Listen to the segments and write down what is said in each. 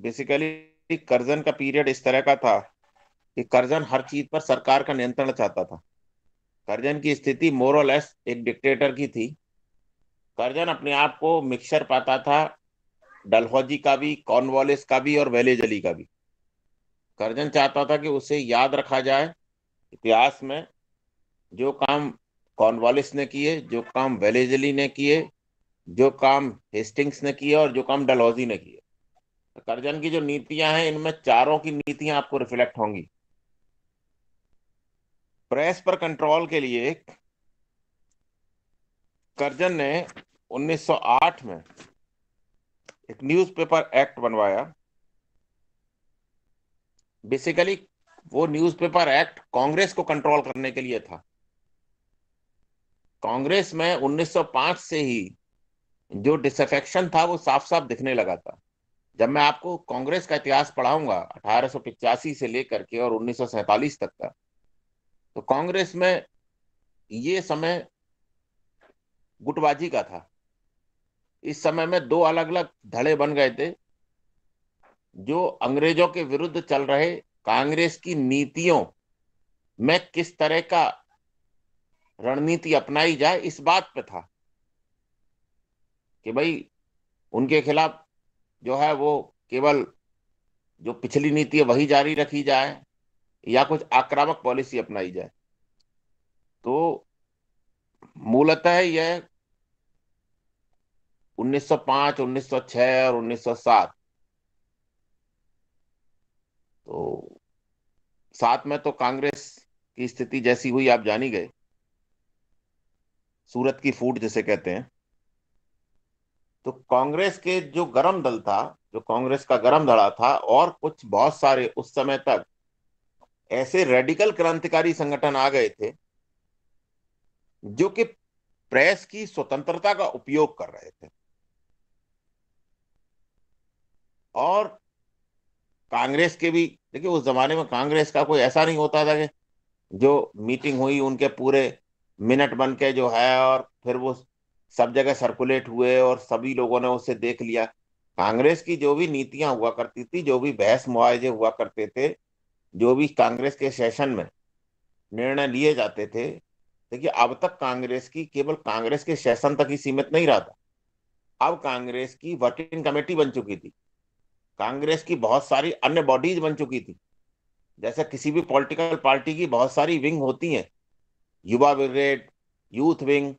Basically Curzon का period इस तरह का था कि कर्जन हर चीज पर सरकार का नियंत्रण चाहता था कर्जन की स्थिति मोरलेस एक डिक्टेटर की थी कर्जन अपने आप को मिक्सर पाता था डलहौजी का भी कॉर्नवालिस का भी और वेलेजली का भी कर्जन चाहता था कि उसे याद रखा जाए इतिहास में जो काम कॉर्नवालिस ने किए जो काम वेलेजली ने किए जो काम हेस्टिंग्स ने किए और जो काम डलहौजी ने किए करजन की जो नीतियां हैं इनमें चारों की नीतियां आपको रिफ्लेक्ट होंगी प्रेस पर कंट्रोल के लिए करजन ने 1908 में एक न्यूज़पेपर एक्ट बनवाया बेसिकली वो न्यूज़पेपर एक्ट कांग्रेस को कंट्रोल करने के लिए था कांग्रेस में 1905 से ही जो डिसफेक्शन था वो साफ साफ दिखने लगा था जब मैं आपको कांग्रेस का इतिहास पढ़ाऊंगा अठारह से लेकर के और उन्नीस तक का तो कांग्रेस में ये समय गुटबाजी का था इस समय में दो अलग अलग धड़े बन गए थे जो अंग्रेजों के विरुद्ध चल रहे कांग्रेस की नीतियों में किस तरह का रणनीति अपनाई जाए इस बात पे था कि भाई उनके खिलाफ जो है वो केवल जो पिछली नीति है वही जारी रखी जाए या कुछ आक्रामक पॉलिसी अपनाई जाए तो मूलतः यह 1905, 1906 और 1907 तो साथ में तो कांग्रेस की स्थिति जैसी हुई आप जानी गए सूरत की फूट जैसे कहते हैं तो कांग्रेस के जो गरम दल था जो कांग्रेस का गरम धड़ा था और कुछ बहुत सारे उस समय तक ऐसे रेडिकल क्रांतिकारी संगठन आ गए थे जो कि प्रेस की स्वतंत्रता का उपयोग कर रहे थे और कांग्रेस के भी देखिए उस जमाने में कांग्रेस का कोई ऐसा नहीं होता था कि जो मीटिंग हुई उनके पूरे मिनट बन के जो है और फिर वो सब जगह सर्कुलेट हुए और सभी लोगों ने उसे देख लिया कांग्रेस की जो भी नीतियां हुआ करती थी जो भी बहस मुआवजे हुआ करते थे जो भी कांग्रेस के सेशन में निर्णय लिए जाते थे देखिए अब तक कांग्रेस की केवल कांग्रेस के सेशन तक ही सीमित नहीं रहा था अब कांग्रेस की वर्किंग कमेटी बन चुकी थी कांग्रेस की बहुत सारी अन्य बॉडीज बन चुकी थी जैसे किसी भी पॉलिटिकल पार्टी की बहुत सारी विंग होती हैं युवा ब्रिगेड यूथ विंग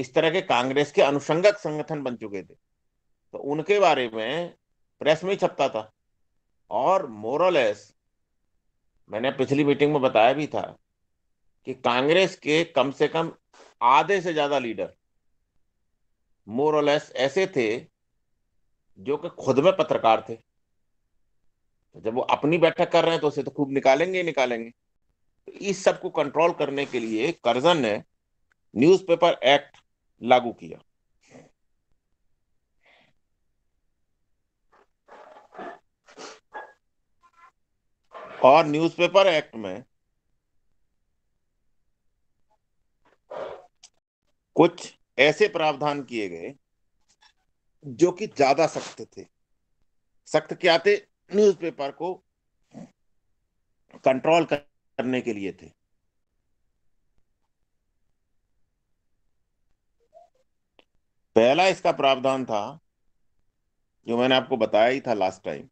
इस तरह के कांग्रेस के अनुसंगक संगठन बन चुके थे तो उनके बारे में प्रेस में ही छपता था और मोरलेस मैंने पिछली मीटिंग में बताया भी था कि कांग्रेस के कम से कम आधे से ज्यादा लीडर मोरलेस ऐसे थे जो कि खुद में पत्रकार थे तो जब वो अपनी बैठक कर रहे हैं तो उसे तो खूब निकालेंगे ही निकालेंगे तो इस सब को कंट्रोल करने के लिए करजन ने न्यूज़पेपर एक्ट लागू किया और न्यूज़पेपर एक्ट में कुछ ऐसे प्रावधान किए गए जो कि ज्यादा सख्त थे सख्त क्या थे न्यूज़पेपर को कंट्रोल करने के लिए थे पहला इसका प्रावधान था जो मैंने आपको बताया ही था लास्ट टाइम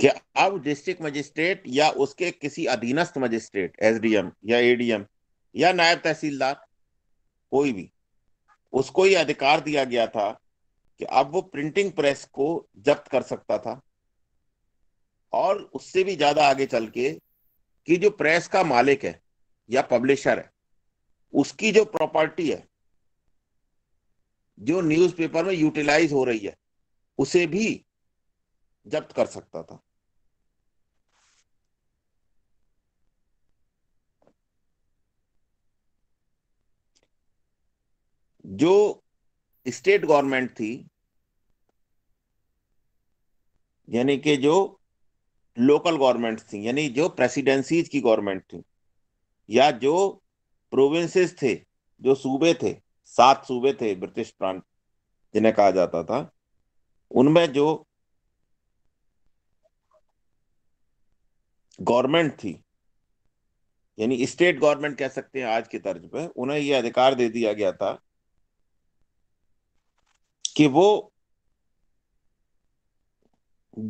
कि अब डिस्ट्रिक्ट मजिस्ट्रेट या उसके किसी अधीनस्थ मजिस्ट्रेट एसडीएम या एडीएम या नायब तहसीलदार कोई भी उसको ये अधिकार दिया गया था कि अब वो प्रिंटिंग प्रेस को जब्त कर सकता था और उससे भी ज्यादा आगे चल के कि जो प्रेस का मालिक है या पब्लिशर है उसकी जो प्रॉपर्टी है जो न्यूज़पेपर में यूटिलाइज हो रही है उसे भी जब्त कर सकता था जो स्टेट गवर्नमेंट थी यानी कि जो लोकल गवर्नमेंट थी यानी जो प्रेसिडेंसीज की गवर्नमेंट थी या जो प्रोविंसेस थे जो सूबे थे सात सूबे थे ब्रिटिश प्रांत जिन्हें कहा जाता था उनमें जो गवर्नमेंट थी यानी स्टेट गवर्नमेंट कह सकते हैं आज की तर्ज पे उन्हें यह अधिकार दे दिया गया था कि वो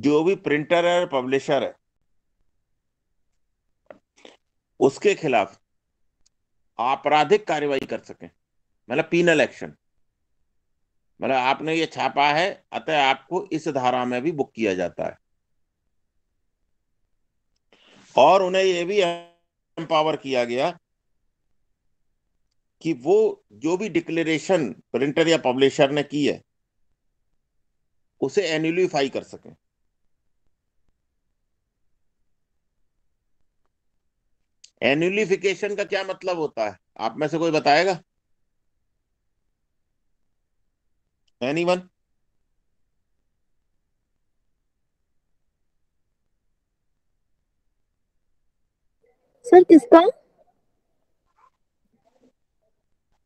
जो भी प्रिंटर है पब्लिशर है उसके खिलाफ आपराधिक कार्रवाई कर सकें मतलब पीनल एक्शन मतलब आपने ये छापा है अतः आपको इस धारा में भी बुक किया जाता है और उन्हें यह भी एम्पावर किया गया कि वो जो भी डिक्लेरेशन प्रिंटर या पब्लिशर ने की है उसे एन्यूलिफाई कर सकें एन्यूलिफिकेशन का क्या मतलब होता है आप में से कोई बताएगा Anyone? सर किसका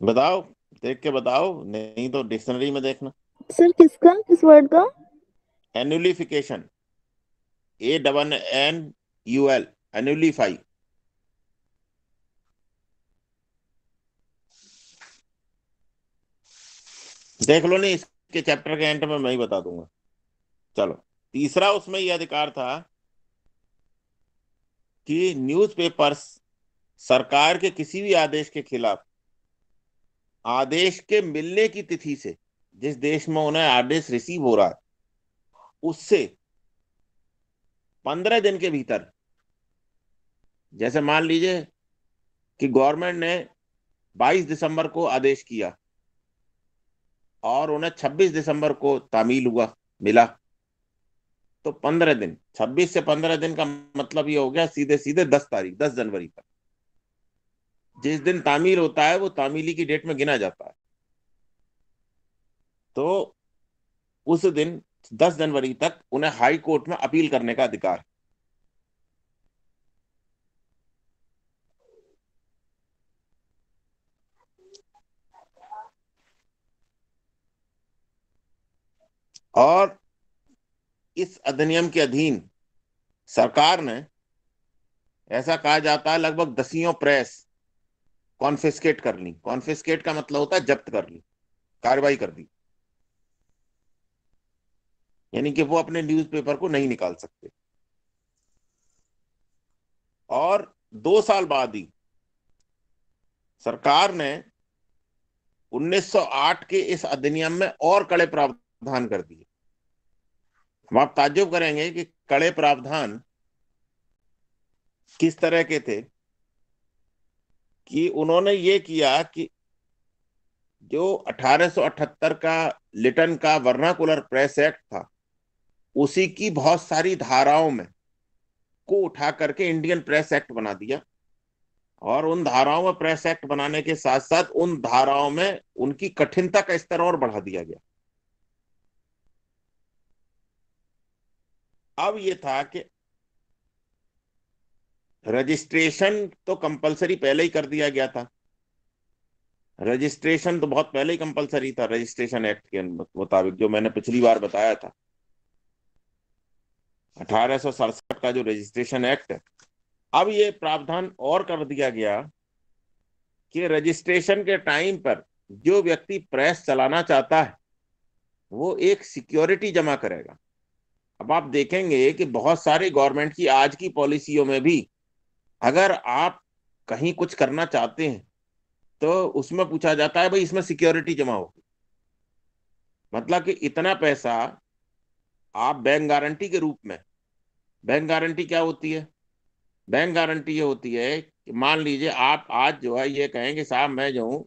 बताओ देख के बताओ नहीं तो डिक्शनरी में देखना सर किसका किस वर्ड का annulification A double N U L annulify देख लो नहीं इसके चैप्टर के एंड में मैं ही बता दूंगा चलो तीसरा उसमें यह अधिकार था कि न्यूज़पेपर्स सरकार के किसी भी आदेश के खिलाफ आदेश के मिलने की तिथि से जिस देश में उन्हें आदेश रिसीव हो रहा है उससे पंद्रह दिन के भीतर जैसे मान लीजिए कि गवर्नमेंट ने 22 दिसंबर को आदेश किया और उन्हें 26 दिसंबर को तामील हुआ मिला तो 15 दिन 26 से 15 दिन का मतलब ये हो गया सीधे सीधे 10 तारीख 10 जनवरी तक जिस दिन तामील होता है वो तामीली की डेट में गिना जाता है तो उस दिन 10 जनवरी तक उन्हें हाई कोर्ट में अपील करने का अधिकार है और इस अधिनियम के अधीन सरकार ने ऐसा कहा जाता है लगभग दसियों प्रेस कॉन्फिस्केट कर ली कॉन्फिस्केट का मतलब होता है जब्त कर ली कार्रवाई कर दी यानी कि वो अपने न्यूज़पेपर को नहीं निकाल सकते और दो साल बाद ही सरकार ने 1908 के इस अधिनियम में और कड़े प्रावधान प्रावधान कर दिए हम आप ताज्जुब करेंगे कि कड़े प्रावधान किस तरह के थे कि उन्होंने ये किया कि जो 1878 का लिटन का वर्नाकुलर प्रेस एक्ट था उसी की बहुत सारी धाराओं में को उठा करके इंडियन प्रेस एक्ट बना दिया और उन धाराओं में प्रेस एक्ट बनाने के साथ साथ उन धाराओं में उनकी कठिनता का स्तर और बढ़ा दिया गया अब ये था कि रजिस्ट्रेशन तो कंपलसरी पहले ही कर दिया गया था रजिस्ट्रेशन तो बहुत पहले ही कंपलसरी था रजिस्ट्रेशन एक्ट के मुताबिक जो मैंने पिछली बार बताया था अठारह का जो रजिस्ट्रेशन एक्ट अब ये प्रावधान और कर दिया गया कि रजिस्ट्रेशन के टाइम पर जो व्यक्ति प्रेस चलाना चाहता है वो एक सिक्योरिटी जमा करेगा अब आप देखेंगे कि बहुत सारे गवर्नमेंट की आज की पॉलिसियों में भी अगर आप कहीं कुछ करना चाहते हैं तो उसमें पूछा जाता है भाई इसमें सिक्योरिटी जमा होगी मतलब कि इतना पैसा आप बैंक गारंटी के रूप में बैंक गारंटी क्या होती है बैंक गारंटी ये होती है कि मान लीजिए आप आज जो है ये कहेंगे साहब मैं जो हूं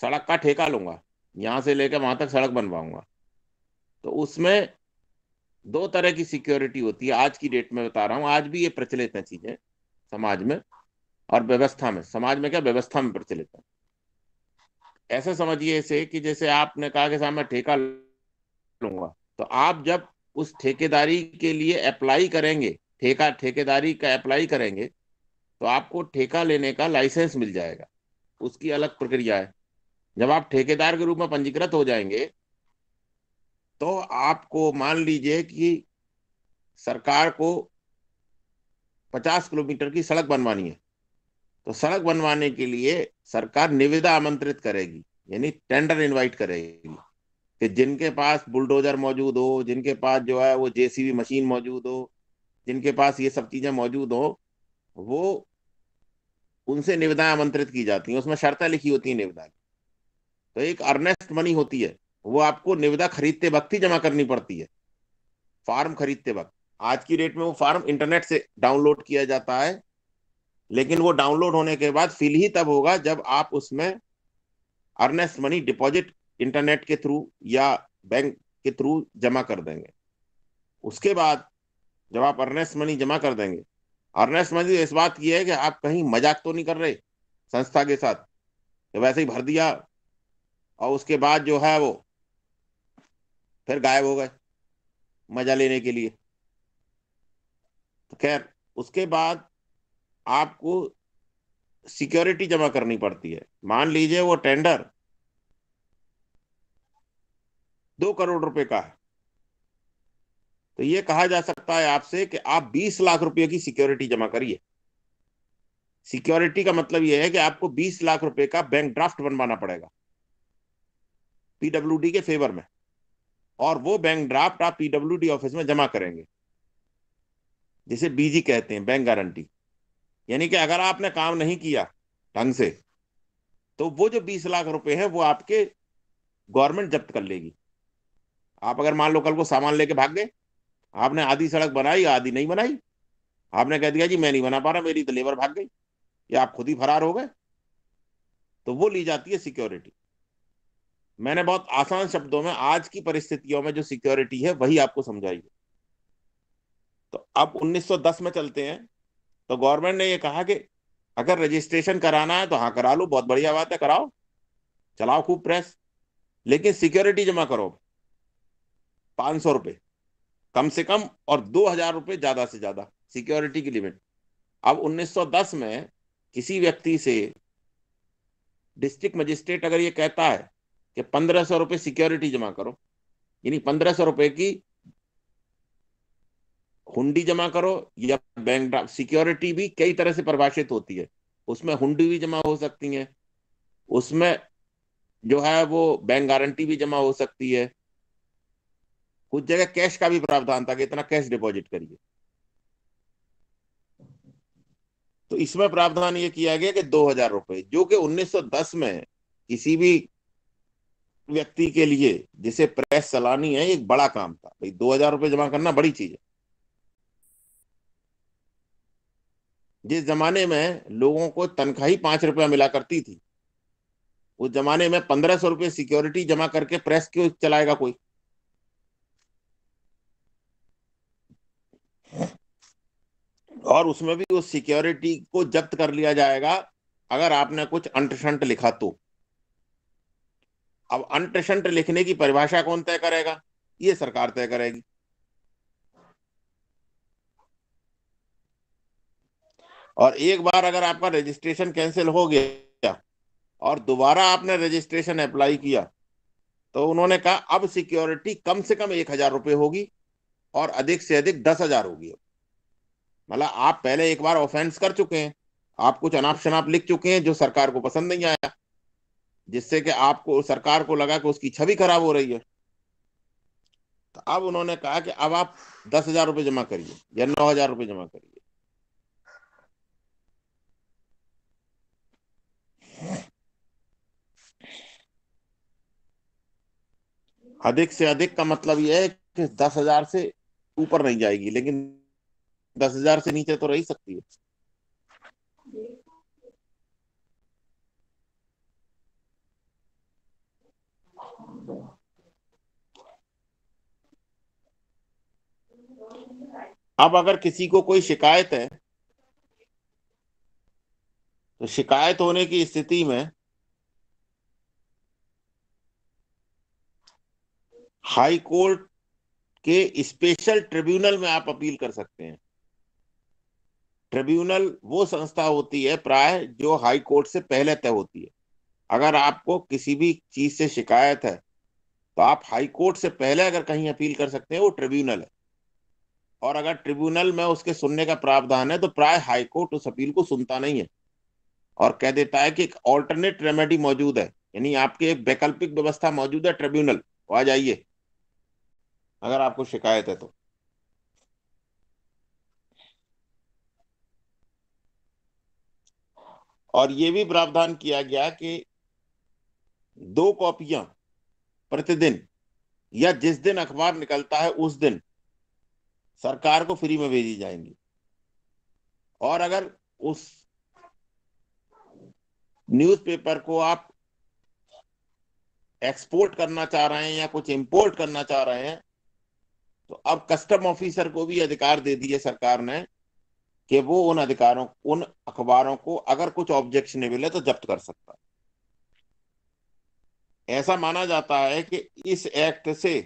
सड़क का ठेका लूंगा यहां से लेकर वहां तक सड़क बनवाऊंगा तो उसमें दो तरह की सिक्योरिटी होती है आज की डेट में बता रहा हूँ आज भी ये प्रचलित है चीजें समाज में और व्यवस्था में समाज में क्या व्यवस्था में प्रचलित है ऐसा समझिए इसे कि जैसे आपने कहा कि साहब मैं ठेका लूंगा तो आप जब उस ठेकेदारी के लिए अप्लाई करेंगे ठेका ठेकेदारी का अप्लाई करेंगे तो आपको ठेका लेने का लाइसेंस मिल जाएगा उसकी अलग प्रक्रिया है जब आप ठेकेदार के रूप में पंजीकृत हो जाएंगे तो आपको मान लीजिए कि सरकार को 50 किलोमीटर की सड़क बनवानी है तो सड़क बनवाने के लिए सरकार निविदा आमंत्रित करेगी यानी टेंडर इनवाइट करेगी कि जिनके पास बुलडोजर मौजूद हो जिनके पास जो है वो जेसीबी मशीन मौजूद हो जिनके पास ये सब चीजें मौजूद हो वो उनसे निविदाएं आमंत्रित की जाती हैं उसमें शर्तें लिखी होती हैं निविदा की तो एक अर्नेस्ट मनी होती है वो आपको निविदा खरीदते वक्त ही जमा करनी पड़ती है फार्म खरीदते वक्त आज की डेट में वो फार्म इंटरनेट से डाउनलोड किया जाता है लेकिन वो डाउनलोड होने के बाद फिल ही तब होगा जब आप उसमें अर्नेस्ट मनी डिपॉजिट इंटरनेट के थ्रू या बैंक के थ्रू जमा कर देंगे उसके बाद जब आप अर्नेस्ट मनी जमा कर देंगे अर्नेस्ट मनी इस बात की है कि आप कहीं मजाक तो नहीं कर रहे संस्था के साथ तो वैसे ही भर दिया और उसके बाद जो है वो फिर गायब हो गए मजा लेने के लिए तो खैर उसके बाद आपको सिक्योरिटी जमा करनी पड़ती है मान लीजिए वो टेंडर दो करोड़ रुपए का है तो ये कहा जा सकता है आपसे कि आप बीस लाख रुपए की सिक्योरिटी जमा करिए सिक्योरिटी का मतलब यह है कि आपको बीस लाख रुपए का बैंक ड्राफ्ट बनवाना पड़ेगा पीडब्ल्यूडी के फेवर में और वो बैंक ड्राफ्ट आप पीडब्ल्यू ऑफिस में जमा करेंगे जिसे बीजी कहते हैं बैंक गारंटी यानी कि अगर आपने काम नहीं किया ढंग से तो वो जो बीस लाख रुपए हैं वो आपके गवर्नमेंट जब्त कर लेगी आप अगर मान लो कल को सामान लेके भाग गए आपने आधी सड़क बनाई आधी नहीं बनाई आपने कह दिया जी मैं नहीं बना पा रहा मेरी तो लेबर भाग गई या आप खुद ही फरार हो गए तो वो ली जाती है सिक्योरिटी मैंने बहुत आसान शब्दों में आज की परिस्थितियों में जो सिक्योरिटी है वही आपको समझाई तो अब 1910 में चलते हैं तो गवर्नमेंट ने ये कहा कि अगर रजिस्ट्रेशन कराना है तो हाँ करा लो बहुत बढ़िया बात है कराओ चलाओ खूब प्रेस लेकिन सिक्योरिटी जमा करो पांच सौ रुपये कम से कम और दो हजार रुपये ज्यादा से ज्यादा सिक्योरिटी की लिमिट अब 1910 में किसी व्यक्ति से डिस्ट्रिक्ट मजिस्ट्रेट अगर ये कहता है कि पंद्रह सौ रुपये सिक्योरिटी जमा करो यानी पंद्रह सौ रुपये की हुंडी जमा करो या बैंक ड्राफ्ट सिक्योरिटी भी कई तरह से परिभाषित होती है उसमें हुंडी भी जमा हो सकती है उसमें जो है वो बैंक गारंटी भी जमा हो सकती है कुछ जगह कैश का भी प्रावधान था कि इतना कैश डिपॉजिट करिए तो इसमें प्रावधान ये किया गया कि दो हजार रुपए जो कि 1910 में किसी भी व्यक्ति के लिए जिसे प्रेस चलानी है एक बड़ा काम था भाई दो हजार रुपये जमा करना बड़ी चीज है जिस जमाने में लोगों को ही पांच रुपया मिला करती थी उस जमाने में पंद्रह सौ रुपये सिक्योरिटी जमा करके प्रेस क्यों चलाएगा कोई और उसमें भी उस सिक्योरिटी को जब्त कर लिया जाएगा अगर आपने कुछ अंटशंट लिखा तो अब अंट लिखने की परिभाषा कौन तय करेगा ये सरकार तय करेगी और एक बार अगर आपका रजिस्ट्रेशन कैंसिल हो गया और दोबारा आपने रजिस्ट्रेशन अप्लाई किया तो उन्होंने कहा अब सिक्योरिटी कम से कम एक हजार रुपये होगी और अधिक से अधिक दस हजार होगी मतलब आप पहले एक बार ऑफेंस कर चुके हैं आप कुछ अनाप शनाप लिख चुके हैं जो सरकार को पसंद नहीं आया जिससे कि आपको सरकार को लगा कि उसकी छवि खराब हो रही है तो अब उन्होंने कहा कि अब आप दस हजार रुपये जमा करिए या नौ हजार रुपये जमा करिए अधिक से अधिक का मतलब यह है कि दस हजार से ऊपर नहीं जाएगी लेकिन दस हजार से नीचे तो रह सकती है अब अगर किसी को कोई शिकायत है तो शिकायत होने की स्थिति में हाई कोर्ट के स्पेशल ट्रिब्यूनल में आप अपील कर सकते हैं ट्रिब्यूनल वो संस्था होती है प्राय जो हाई कोर्ट से पहले तय होती है अगर आपको किसी भी चीज से शिकायत है तो आप हाई कोर्ट से पहले अगर कहीं अपील कर सकते हैं वो ट्रिब्यूनल है और अगर ट्रिब्यूनल में उसके सुनने का प्रावधान है तो प्राय हाईकोर्ट उस अपील को सुनता नहीं है और कह देता है कि एक ऑल्टरनेट रेमेडी मौजूद है यानी आपके एक वैकल्पिक व्यवस्था मौजूद है ट्रिब्यूनल आ जाइए अगर आपको शिकायत है तो और ये भी प्रावधान किया गया कि दो कॉपियां प्रतिदिन या जिस दिन अखबार निकलता है उस दिन सरकार को फ्री में भेजी जाएंगी और अगर उस न्यूज़पेपर को आप एक्सपोर्ट करना चाह रहे हैं या कुछ इंपोर्ट करना चाह रहे हैं तो अब कस्टम ऑफिसर को भी अधिकार दे दिए सरकार ने कि वो उन अधिकारों उन अखबारों को अगर कुछ ऑब्जेक्शनेबल है तो जब्त कर सकता है ऐसा माना जाता है कि इस एक्ट से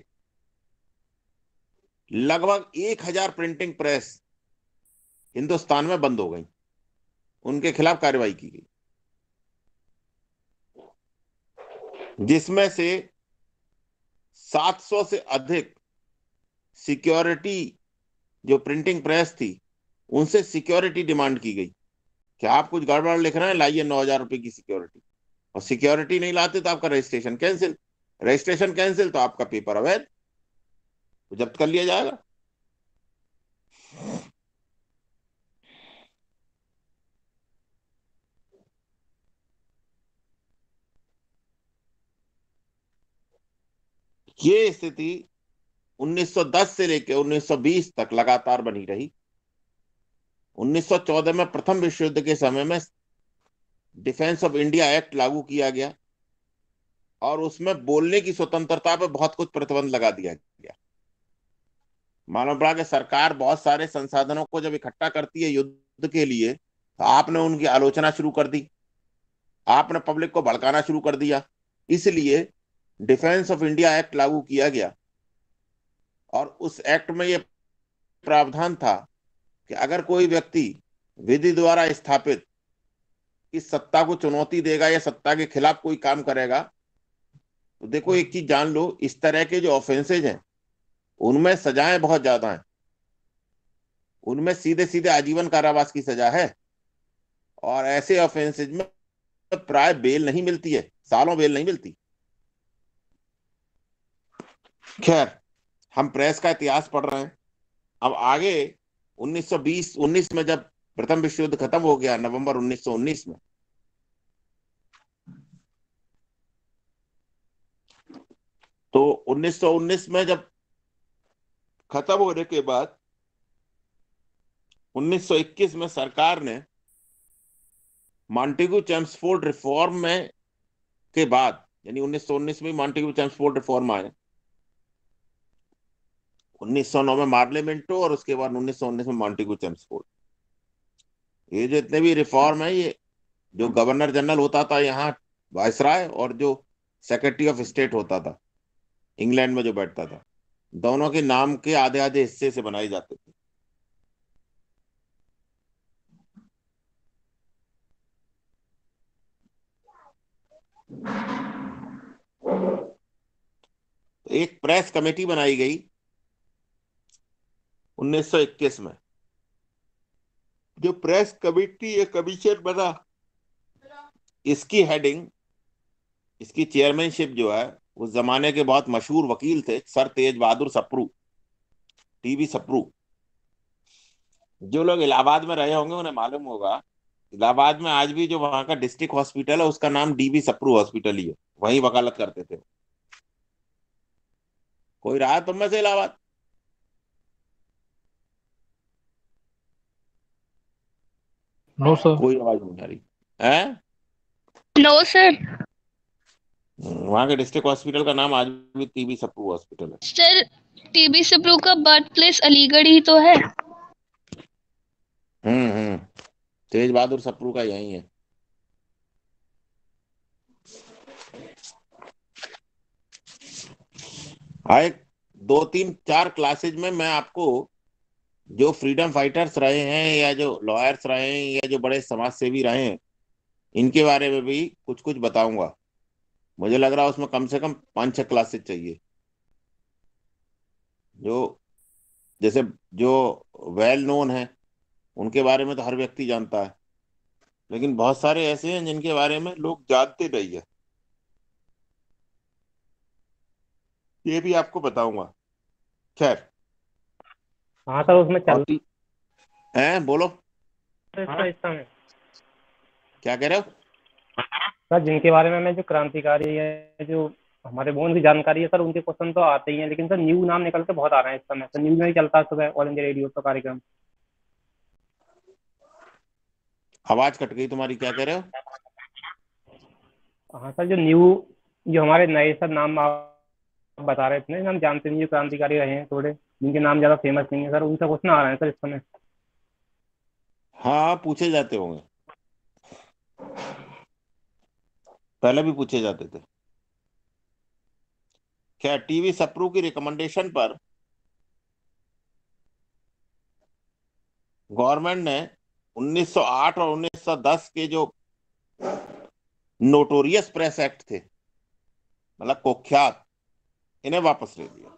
लगभग एक हजार प्रिंटिंग प्रेस हिंदुस्तान में बंद हो गई उनके खिलाफ कार्रवाई की गई जिसमें से 700 से अधिक सिक्योरिटी जो प्रिंटिंग प्रेस थी उनसे सिक्योरिटी डिमांड की गई कि आप कुछ गड़बड़ लिख रहे हैं लाइए नौ हजार रुपए की सिक्योरिटी और सिक्योरिटी नहीं लाते तो आपका रजिस्ट्रेशन कैंसिल रजिस्ट्रेशन कैंसिल तो आपका पेपर अवैध जब्त कर लिया जाएगा ये स्थिति 1910 से लेकर 1920 तक लगातार बनी रही 1914 में प्रथम विश्व युद्ध के समय में डिफेंस ऑफ इंडिया एक्ट लागू किया गया और उसमें बोलने की स्वतंत्रता पर बहुत कुछ प्रतिबंध लगा दिया गया मानव पड़ा कि सरकार बहुत सारे संसाधनों को जब इकट्ठा करती है युद्ध के लिए तो आपने उनकी आलोचना शुरू कर दी आपने पब्लिक को भड़काना शुरू कर दिया इसलिए डिफेंस ऑफ इंडिया एक्ट लागू किया गया और उस एक्ट में ये प्रावधान था कि अगर कोई व्यक्ति विधि द्वारा स्थापित इस सत्ता को चुनौती देगा या सत्ता के खिलाफ कोई काम करेगा तो देखो एक चीज जान लो इस तरह के जो ऑफेंसेज हैं उनमें सजाएं बहुत ज्यादा हैं उनमें सीधे सीधे आजीवन कारावास की सजा है और ऐसे ऑफेंसेज में प्राय बेल नहीं मिलती है सालों बेल नहीं मिलती खैर हम प्रेस का इतिहास पढ़ रहे हैं अब आगे 1920 19 में जब प्रथम विश्व युद्ध खत्म हो गया नवंबर 1919 में तो 1919 में जब खत्म होने के बाद 1921 में सरकार ने मॉन्टेगू चैम्सफोर्ड रिफॉर्म में के बाद यानी 1919 में मॉन्टेगू चैम्सफोर्ड रिफॉर्म आए 1909 में पार्लियामेंटो और उसके बाद 1919 में मॉन्टेगू चैम्सफोर्ड ये जो इतने भी रिफॉर्म है ये जो गवर्नर जनरल होता था यहाँ वायसराय और जो सेक्रेटरी ऑफ स्टेट होता था इंग्लैंड में जो बैठता था दोनों के नाम के आधे आधे हिस्से से बनाए जाते थे तो एक प्रेस कमेटी बनाई गई 1921 में जो प्रेस कमेटी या कमीशन बना इसकी हेडिंग इसकी चेयरमैनशिप जो है उस जमाने के बहुत मशहूर वकील थे सर तेज बहादुर सप्रू टीवी सप्रू जो लोग इलाहाबाद में रहे होंगे उन्हें मालूम होगा इलाहाबाद में आज भी जो वहां का डिस्ट्रिक्ट हॉस्पिटल है उसका नाम डीबी सप्रू हॉस्पिटल ही है वहीं वकालत करते थे कोई रहा तुम में से इलाहाबाद नो सर कोई आवाज नहीं आ रही है नो सर वहाँ के डिस्ट्रिक्ट हॉस्पिटल का नाम आज भी टीबी सप्रू हॉस्पिटल है सर टीबी सप्रू का बर्थ प्लेस अलीगढ़ ही तो है हम्म हम्म तेज बहादुर सप्रू का यही है आए हाँ, दो तीन चार क्लासेज में मैं आपको जो फ्रीडम फाइटर्स रहे हैं या जो लॉयर्स रहे हैं या जो बड़े समाज सेवी रहे हैं इनके बारे में भी कुछ कुछ बताऊंगा मुझे लग रहा है उसमें कम से कम पांच छह क्लासेस चाहिए जो जैसे जो वेल नोन है उनके बारे में तो हर व्यक्ति जानता है लेकिन बहुत सारे ऐसे हैं जिनके बारे में लोग जानते नहीं है ये भी आपको बताऊंगा खैर हाँ सर उसमें चल हैं बोलो हाँ? क्या कह रहे हो सर जिनके बारे में मैं जो क्रांतिकारी है जो हमारे वो उनकी जानकारी है सर उनके क्वेश्चन तो आते ही हैं लेकिन सर न्यू नाम निकलते बहुत आ रहे हैं इस समय सर न्यूज में चलता है सुबह ऑल इंडिया रेडियो का कार्यक्रम आवाज कट गई तुम्हारी क्या कह रहे हो हाँ सर जो न्यू जो हमारे नए सर नाम आप बता रहे थे हम जानते नहीं जो क्रांतिकारी रहे हैं थोड़े जिनके नाम ज्यादा फेमस नहीं है सर उनसे क्वेश्चन आ रहे हैं सर इस समय हाँ पूछे जाते होंगे पहले भी पूछे जाते थे क्या टीवी सप्रू की रिकमेंडेशन पर गवर्नमेंट ने 1908 और 1910 के जो नोटोरियस प्रेस एक्ट थे मतलब कुख्यात इन्हें वापस ले लिया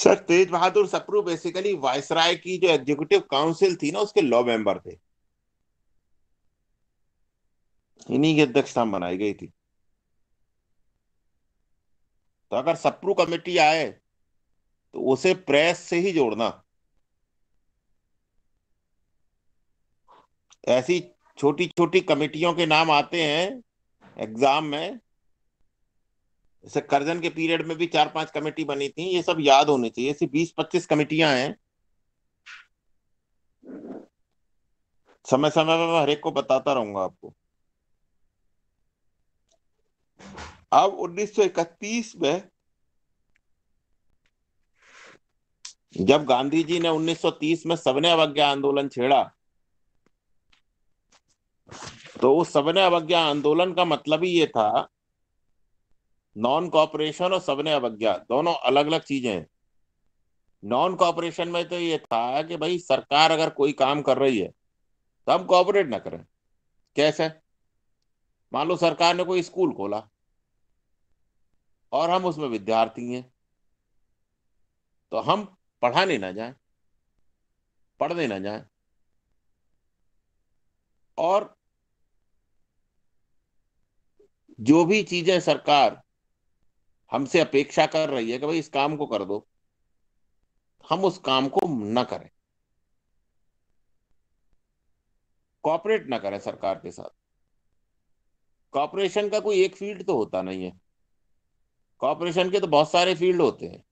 sir Tej Bahadur Sapru basically viceroy की जो एग्जीक्यूटिव काउंसिल थी ना उसके लॉ मेंबर थे इन्हीं की अध्यक्षता बनाई गई थी तो अगर सप्रू कमेटी आए तो उसे प्रेस से ही जोड़ना ऐसी छोटी छोटी कमेटियों के नाम आते हैं एग्जाम में जैसे करजन के पीरियड में भी चार पांच कमेटी बनी थी ये सब याद होनी चाहिए ऐसी बीस पच्चीस कमेटियां हैं समय समय पर मैं हरेक को बताता रहूंगा आपको अब 1931 में जब गांधी जी ने 1930 में सवर्ण अवज्ञा आंदोलन छेड़ा तो उस सवर्ण अवज्ञा आंदोलन का मतलब ही ये था नॉन कॉपरेशन और सबने अवज्ञा दोनों अलग अलग चीजें हैं नॉन कॉपरेशन में तो ये था कि भाई सरकार अगर कोई काम कर रही है तो हम कॉपरेट ना करें कैसे मान लो सरकार ने कोई स्कूल खोला और हम उसमें विद्यार्थी हैं तो हम पढ़ाने ना जाए पढ़ने ना जाए और जो भी चीजें सरकार हमसे अपेक्षा कर रही है कि भाई इस काम को कर दो हम उस काम को ना करें कॉपरेट ना करें सरकार के साथ कॉपरेशन का कोई एक फील्ड तो होता नहीं है कॉपरेशन के तो बहुत सारे फील्ड होते हैं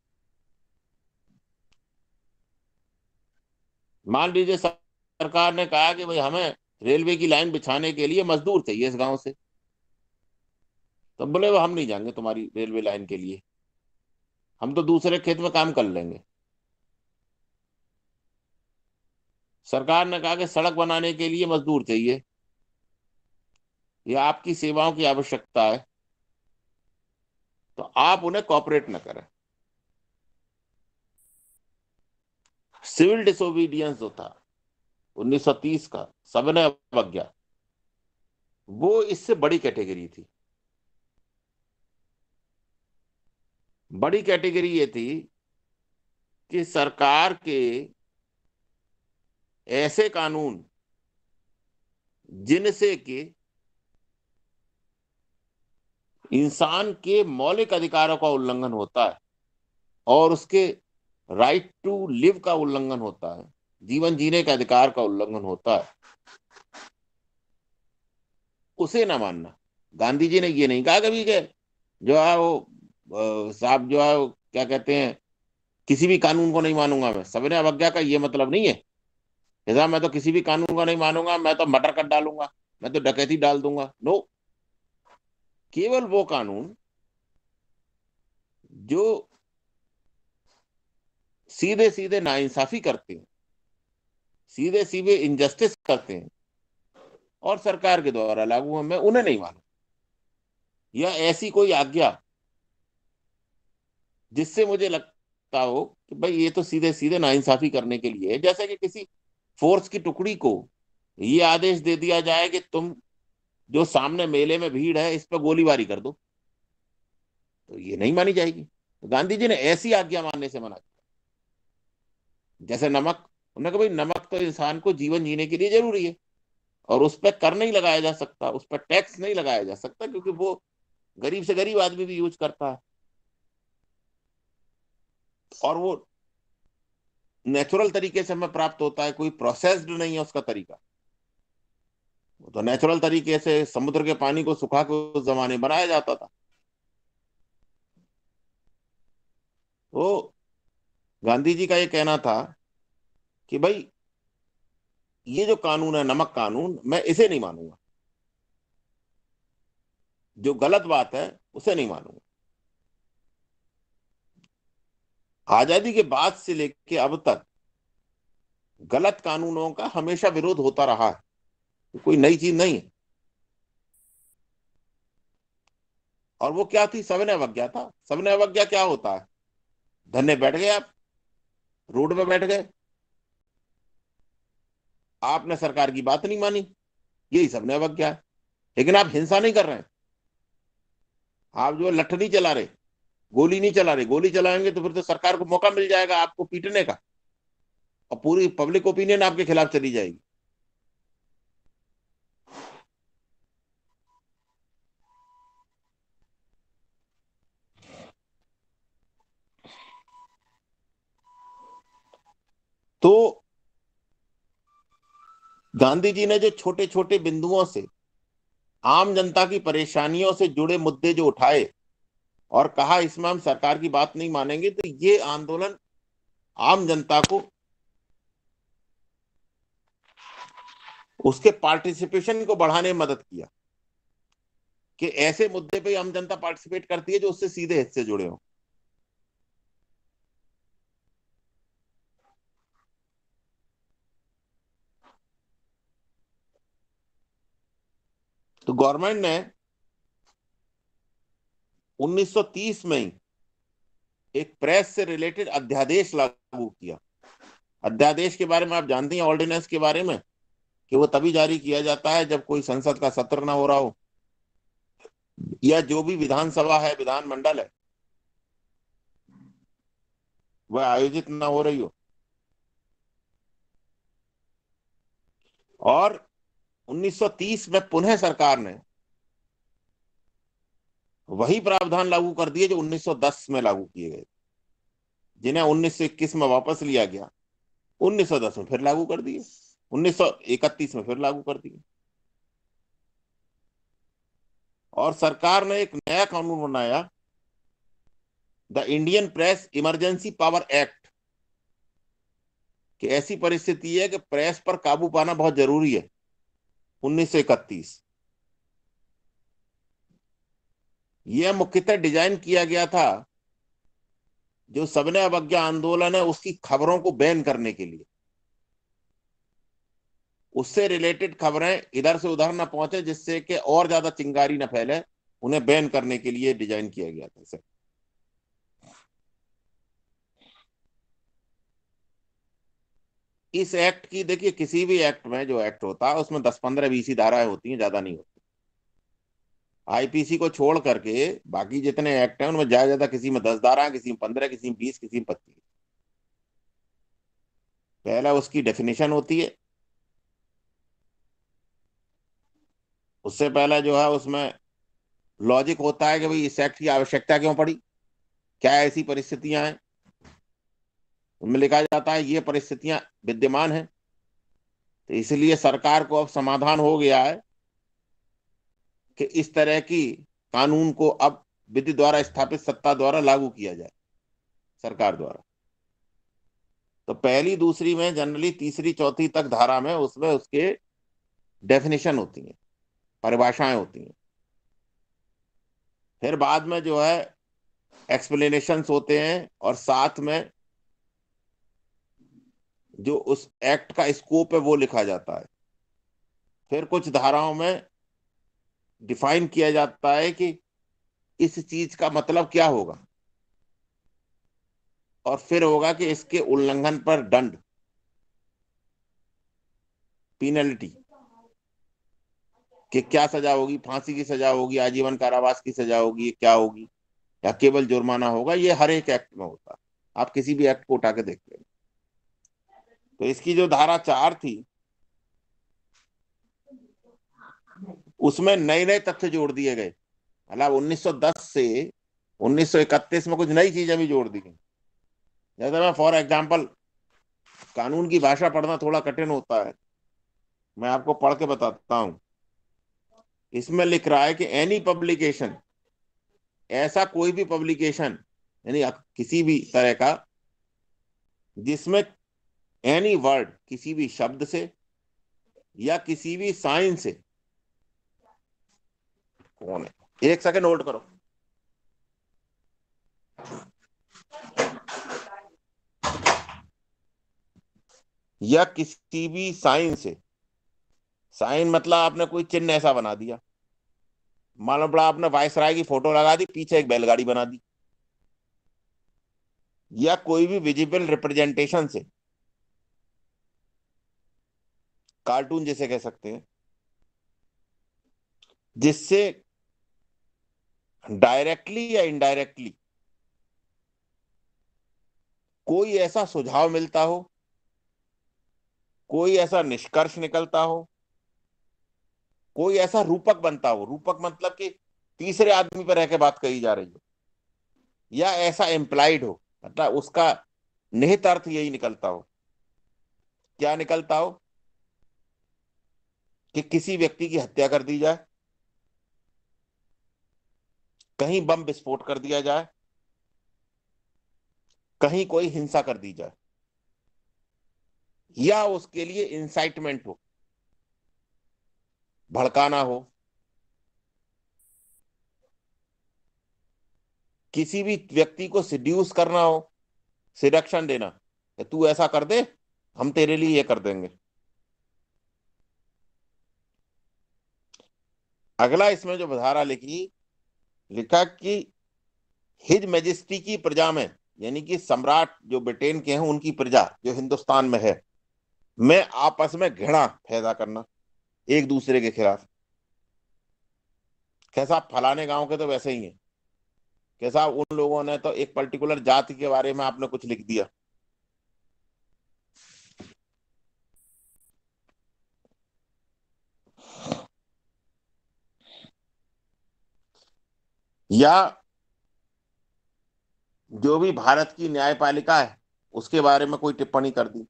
मान लीजिए सरकार ने कहा कि भाई हमें रेलवे की लाइन बिछाने के लिए मजदूर चाहिए इस गांव से तो बोले वो हम नहीं जाएंगे तुम्हारी रेलवे लाइन के लिए हम तो दूसरे खेत में काम कर लेंगे सरकार ने कहा कि सड़क बनाने के लिए मजदूर चाहिए यह आपकी सेवाओं की आवश्यकता है तो आप उन्हें कॉपरेट न करें सिविल डिसोबीडियंस जो था 1930 का सविनय अवज्ञा वो इससे बड़ी कैटेगरी थी बड़ी कैटेगरी ये थी कि सरकार के ऐसे कानून जिनसे कि इंसान के मौलिक अधिकारों का उल्लंघन होता है और उसके राइट टू लिव का उल्लंघन होता है जीवन जीने का अधिकार का उल्लंघन होता है उसे ना मानना गांधी जी ने ये नहीं कहा कभी के जो है वो साहब जो है क्या कहते हैं किसी भी कानून को नहीं मानूंगा मैं सबने अवज्ञा का ये मतलब नहीं है हिजाब मैं तो किसी भी कानून को नहीं मानूंगा मैं तो मटर कट डालूंगा मैं तो डकैती डाल दूंगा नो केवल वो कानून जो सीधे सीधे नाइंसाफी करते हैं सीधे सीधे इनजस्टिस करते हैं और सरकार के द्वारा लागू हमें उन्हें नहीं मानू या ऐसी कोई आज्ञा जिससे मुझे लगता हो कि भाई ये तो सीधे सीधे नाइंसाफी करने के लिए है जैसे कि किसी फोर्स की टुकड़ी को ये आदेश दे दिया जाए कि तुम जो सामने मेले में भीड़ है इस पर गोलीबारी कर दो तो ये नहीं मानी जाएगी तो गांधी जी ने ऐसी आज्ञा मानने से मना किया जैसे नमक उन्होंने कहा भाई नमक तो इंसान को जीवन जीने के लिए जरूरी है और उस पर कर नहीं लगाया जा सकता उस पर टैक्स नहीं लगाया जा सकता क्योंकि वो गरीब से गरीब आदमी भी यूज करता है और वो नेचुरल तरीके से हमें प्राप्त होता है कोई प्रोसेस्ड नहीं है उसका तरीका तो नेचुरल तरीके से समुद्र के पानी को सुखा के उस जमाने बनाया जाता था तो गांधी जी का ये कहना था कि भाई ये जो कानून है नमक कानून मैं इसे नहीं मानूंगा जो गलत बात है उसे नहीं मानूंगा आजादी के बाद से लेके अब तक गलत कानूनों का हमेशा विरोध होता रहा है तो कोई नई चीज नहीं है और वो क्या थी सविनय अवज्ञा था सविनय अवज्ञा क्या होता है धन्य बैठ गए आप रोड पर बैठ गए आपने सरकार की बात नहीं मानी यही सबने अवज्ञा है लेकिन आप हिंसा नहीं कर रहे हैं आप जो लठनी चला रहे गोली नहीं चला रहे गोली चलाएंगे तो फिर तो सरकार को मौका मिल जाएगा आपको पीटने का और पूरी पब्लिक ओपिनियन आपके खिलाफ चली जाएगी तो गांधी जी ने जो छोटे छोटे बिंदुओं से आम जनता की परेशानियों से जुड़े मुद्दे जो उठाए और कहा इसमें हम सरकार की बात नहीं मानेंगे तो ये आंदोलन आम जनता को उसके पार्टिसिपेशन को बढ़ाने में मदद किया कि ऐसे मुद्दे पे आम जनता पार्टिसिपेट करती है जो उससे सीधे हिस्से जुड़े हों तो गवर्नमेंट ने 1930 में ही एक प्रेस से रिलेटेड अध्यादेश लागू किया अध्यादेश के बारे में आप जानते हैं ऑर्डिनेंस के बारे में कि वो तभी जारी किया जाता है जब कोई संसद का सत्र ना हो रहा हो या जो भी विधानसभा है विधानमंडल है वह आयोजित ना हो रही हो और 1930 में पुनः सरकार ने वही प्रावधान लागू कर दिए जो 1910 में लागू किए गए जिन्हें 1921 में वापस लिया गया 1910 में फिर लागू कर दिए 1931 में फिर लागू कर दिए और सरकार ने एक नया कानून बनाया the Indian press emergency power act कि ऐसी परिस्थिति है कि प्रेस पर काबू पाना बहुत जरूरी है 1931 यह मुख्यतः डिजाइन किया गया था जो सबने अवज्ञा आंदोलन है उसकी खबरों को बैन करने के लिए उससे रिलेटेड खबरें इधर से उधर ना पहुंचे जिससे कि और ज्यादा चिंगारी ना फैले उन्हें बैन करने के लिए डिजाइन किया गया था इसे इस एक्ट की देखिए किसी भी एक्ट में जो एक्ट होता है उसमें दस पंद्रह बीस ही धाराएं होती हैं ज्यादा नहीं होती आईपीसी को छोड़ करके बाकी जितने एक्ट हैं उनमें ज्यादा ज्यादा किसी में दस धारा किसी में पंद्रह किसी में बीस किसी में पच्चीस पहला उसकी डेफिनेशन होती है उससे पहला जो है उसमें लॉजिक होता है कि भाई इस एक्ट की आवश्यकता क्यों पड़ी क्या ऐसी परिस्थितियां हैं उनमें लिखा जाता है ये परिस्थितियां विद्यमान है तो इसलिए सरकार को अब समाधान हो गया है कि इस तरह की कानून को अब विधि द्वारा स्थापित सत्ता द्वारा लागू किया जाए सरकार द्वारा तो पहली दूसरी में जनरली तीसरी चौथी तक धारा में उसमें उसके डेफिनेशन होती है परिभाषाएं होती हैं फिर बाद में जो है एक्सप्लेनेशन होते हैं और साथ में जो उस एक्ट का स्कोप है वो लिखा जाता है फिर कुछ धाराओं में डिफाइन किया जाता है कि इस चीज का मतलब क्या होगा और फिर होगा कि इसके उल्लंघन पर दंड पीनल्टी कि क्या सजा होगी फांसी की सजा होगी आजीवन कारावास की सजा होगी क्या होगी या केवल जुर्माना होगा ये हर एक एक्ट में होता आप किसी भी एक्ट को उठा के देख तो इसकी जो धारा चार थी उसमें नए नए तथ्य जोड़ दिए गए मतलब 1910 से 1931 में कुछ नई चीजें भी जोड़ दी गई जैसे मैं फॉर एग्जाम्पल कानून की भाषा पढ़ना थोड़ा कठिन होता है मैं आपको पढ़ के बताता हूं इसमें लिख रहा है कि एनी पब्लिकेशन ऐसा कोई भी पब्लिकेशन यानी किसी भी तरह का जिसमें एनी वर्ड किसी भी शब्द से या किसी भी साइन से कौन है एक सेकेंड होल्ड करो या किसी भी साइन से साइन मतलब आपने कोई चिन्ह ऐसा बना दिया मान लो बड़ा आपने वाइस राय की फोटो लगा दी पीछे एक बैलगाड़ी बना दी या कोई भी विजिबल रिप्रेजेंटेशन से कार्टून जैसे कह सकते हैं जिससे डायरेक्टली या इनडायरेक्टली कोई ऐसा सुझाव मिलता हो कोई ऐसा निष्कर्ष निकलता हो कोई ऐसा रूपक बनता हो रूपक मतलब कि तीसरे आदमी पर रहकर बात कही जा रही हो या ऐसा एम्प्लाइड हो मतलब उसका निहित अर्थ यही निकलता हो क्या निकलता हो कि किसी व्यक्ति की हत्या कर दी जाए कहीं बम विस्फोट कर दिया जाए कहीं कोई हिंसा कर दी जाए या उसके लिए इंसाइटमेंट हो भड़काना हो किसी भी व्यक्ति को सिड्यूस करना हो सिडक्शन देना तू ऐसा कर दे हम तेरे लिए ये कर देंगे अगला इसमें जो बधारा लिखी लिखा कि हिज मेजेस्टी की प्रजा में यानी कि सम्राट जो ब्रिटेन के हैं उनकी प्रजा जो हिंदुस्तान में है मैं आपस में घृणा पैदा करना एक दूसरे के खिलाफ कैसा फलाने गांव के तो वैसे ही है कैसा उन लोगों ने तो एक पर्टिकुलर जाति के बारे में आपने कुछ लिख दिया या जो भी भारत की न्यायपालिका है उसके बारे में कोई टिप्पणी कर दी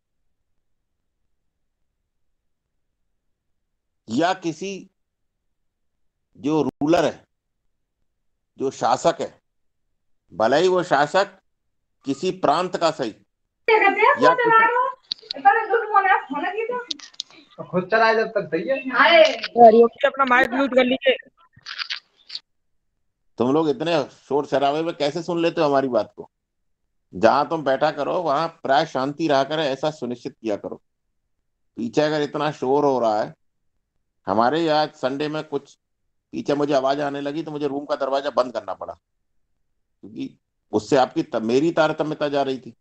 या किसी जो रूलर है जो शासक है भले ही वो शासक किसी प्रांत का सही या खुद चलाए जब तक सही है तो अपना माइक म्यूट कर लीजिए तुम लोग इतने शोर शराबे में कैसे सुन लेते हो हमारी बात को जहां तुम बैठा करो वहां प्राय शांति रह कर ऐसा सुनिश्चित किया करो पीछे अगर इतना शोर हो रहा है हमारे आज संडे में कुछ पीछे मुझे आवाज आने लगी तो मुझे रूम का दरवाजा बंद करना पड़ा क्योंकि उससे आपकी मेरी तारतम्यता जा रही थी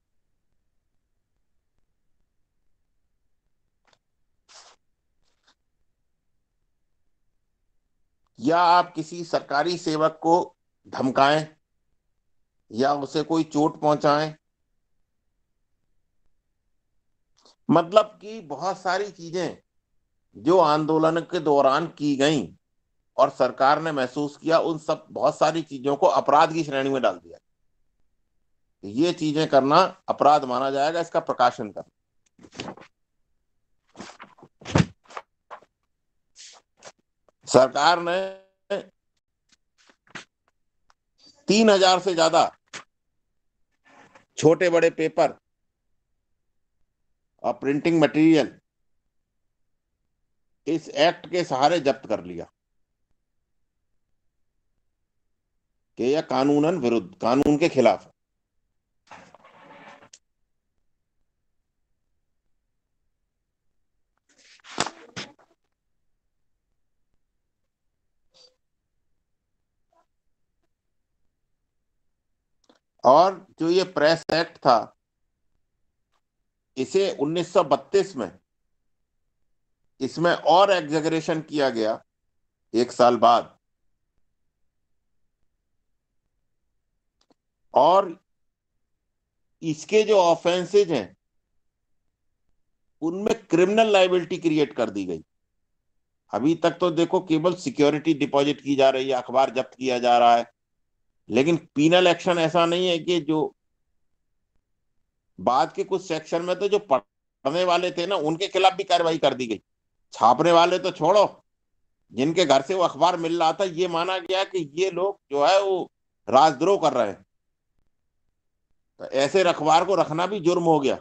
या आप किसी सरकारी सेवक को धमकाएं या उसे कोई चोट पहुंचाएं मतलब कि बहुत सारी चीजें जो आंदोलन के दौरान की गई और सरकार ने महसूस किया उन सब बहुत सारी चीजों को अपराध की श्रेणी में डाल दिया ये चीजें करना अपराध माना जाएगा इसका प्रकाशन करना सरकार ने तीन हजार से ज्यादा छोटे बड़े पेपर और प्रिंटिंग मटेरियल इस एक्ट के सहारे जब्त कर लिया कि यह कानूनन विरुद्ध कानून के खिलाफ है और जो ये प्रेस एक्ट था इसे 1932 में इसमें और एग्जेगरेशन किया गया एक साल बाद और इसके जो ऑफेंसेज हैं उनमें क्रिमिनल लाइबिलिटी क्रिएट कर दी गई अभी तक तो देखो केवल सिक्योरिटी डिपॉजिट की जा रही है अखबार जब्त किया जा रहा है लेकिन पीनल एक्शन ऐसा नहीं है कि जो बाद के कुछ सेक्शन में तो जो पढ़ने वाले थे ना उनके खिलाफ भी कार्रवाई कर दी गई छापने वाले तो छोड़ो जिनके घर से वो अखबार मिल रहा था ये माना गया कि ये लोग जो है वो राजद्रोह कर रहे हैं तो ऐसे अखबार को रखना भी जुर्म हो गया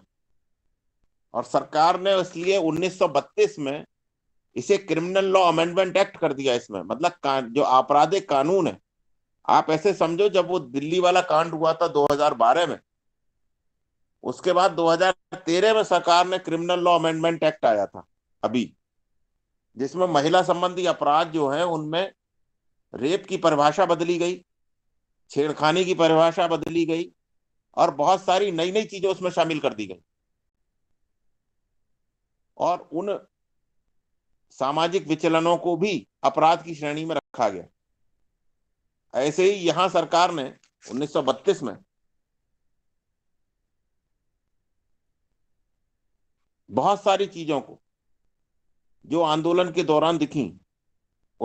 और सरकार ने इसलिए 1932 में इसे क्रिमिनल लॉ अमेंडमेंट एक्ट कर दिया इसमें मतलब जो आपराधिक कानून है आप ऐसे समझो जब वो दिल्ली वाला कांड हुआ था 2012 में उसके बाद 2013 में सरकार ने क्रिमिनल लॉ अमेंडमेंट एक्ट आया था अभी जिसमें महिला संबंधी अपराध जो है उनमें रेप की परिभाषा बदली गई छेड़खानी की परिभाषा बदली गई और बहुत सारी नई नई चीजें उसमें शामिल कर दी गई और उन सामाजिक विचलनों को भी अपराध की श्रेणी में रखा गया ऐसे ही यहां सरकार ने 1932 में बहुत सारी चीजों को जो आंदोलन के दौरान दिखी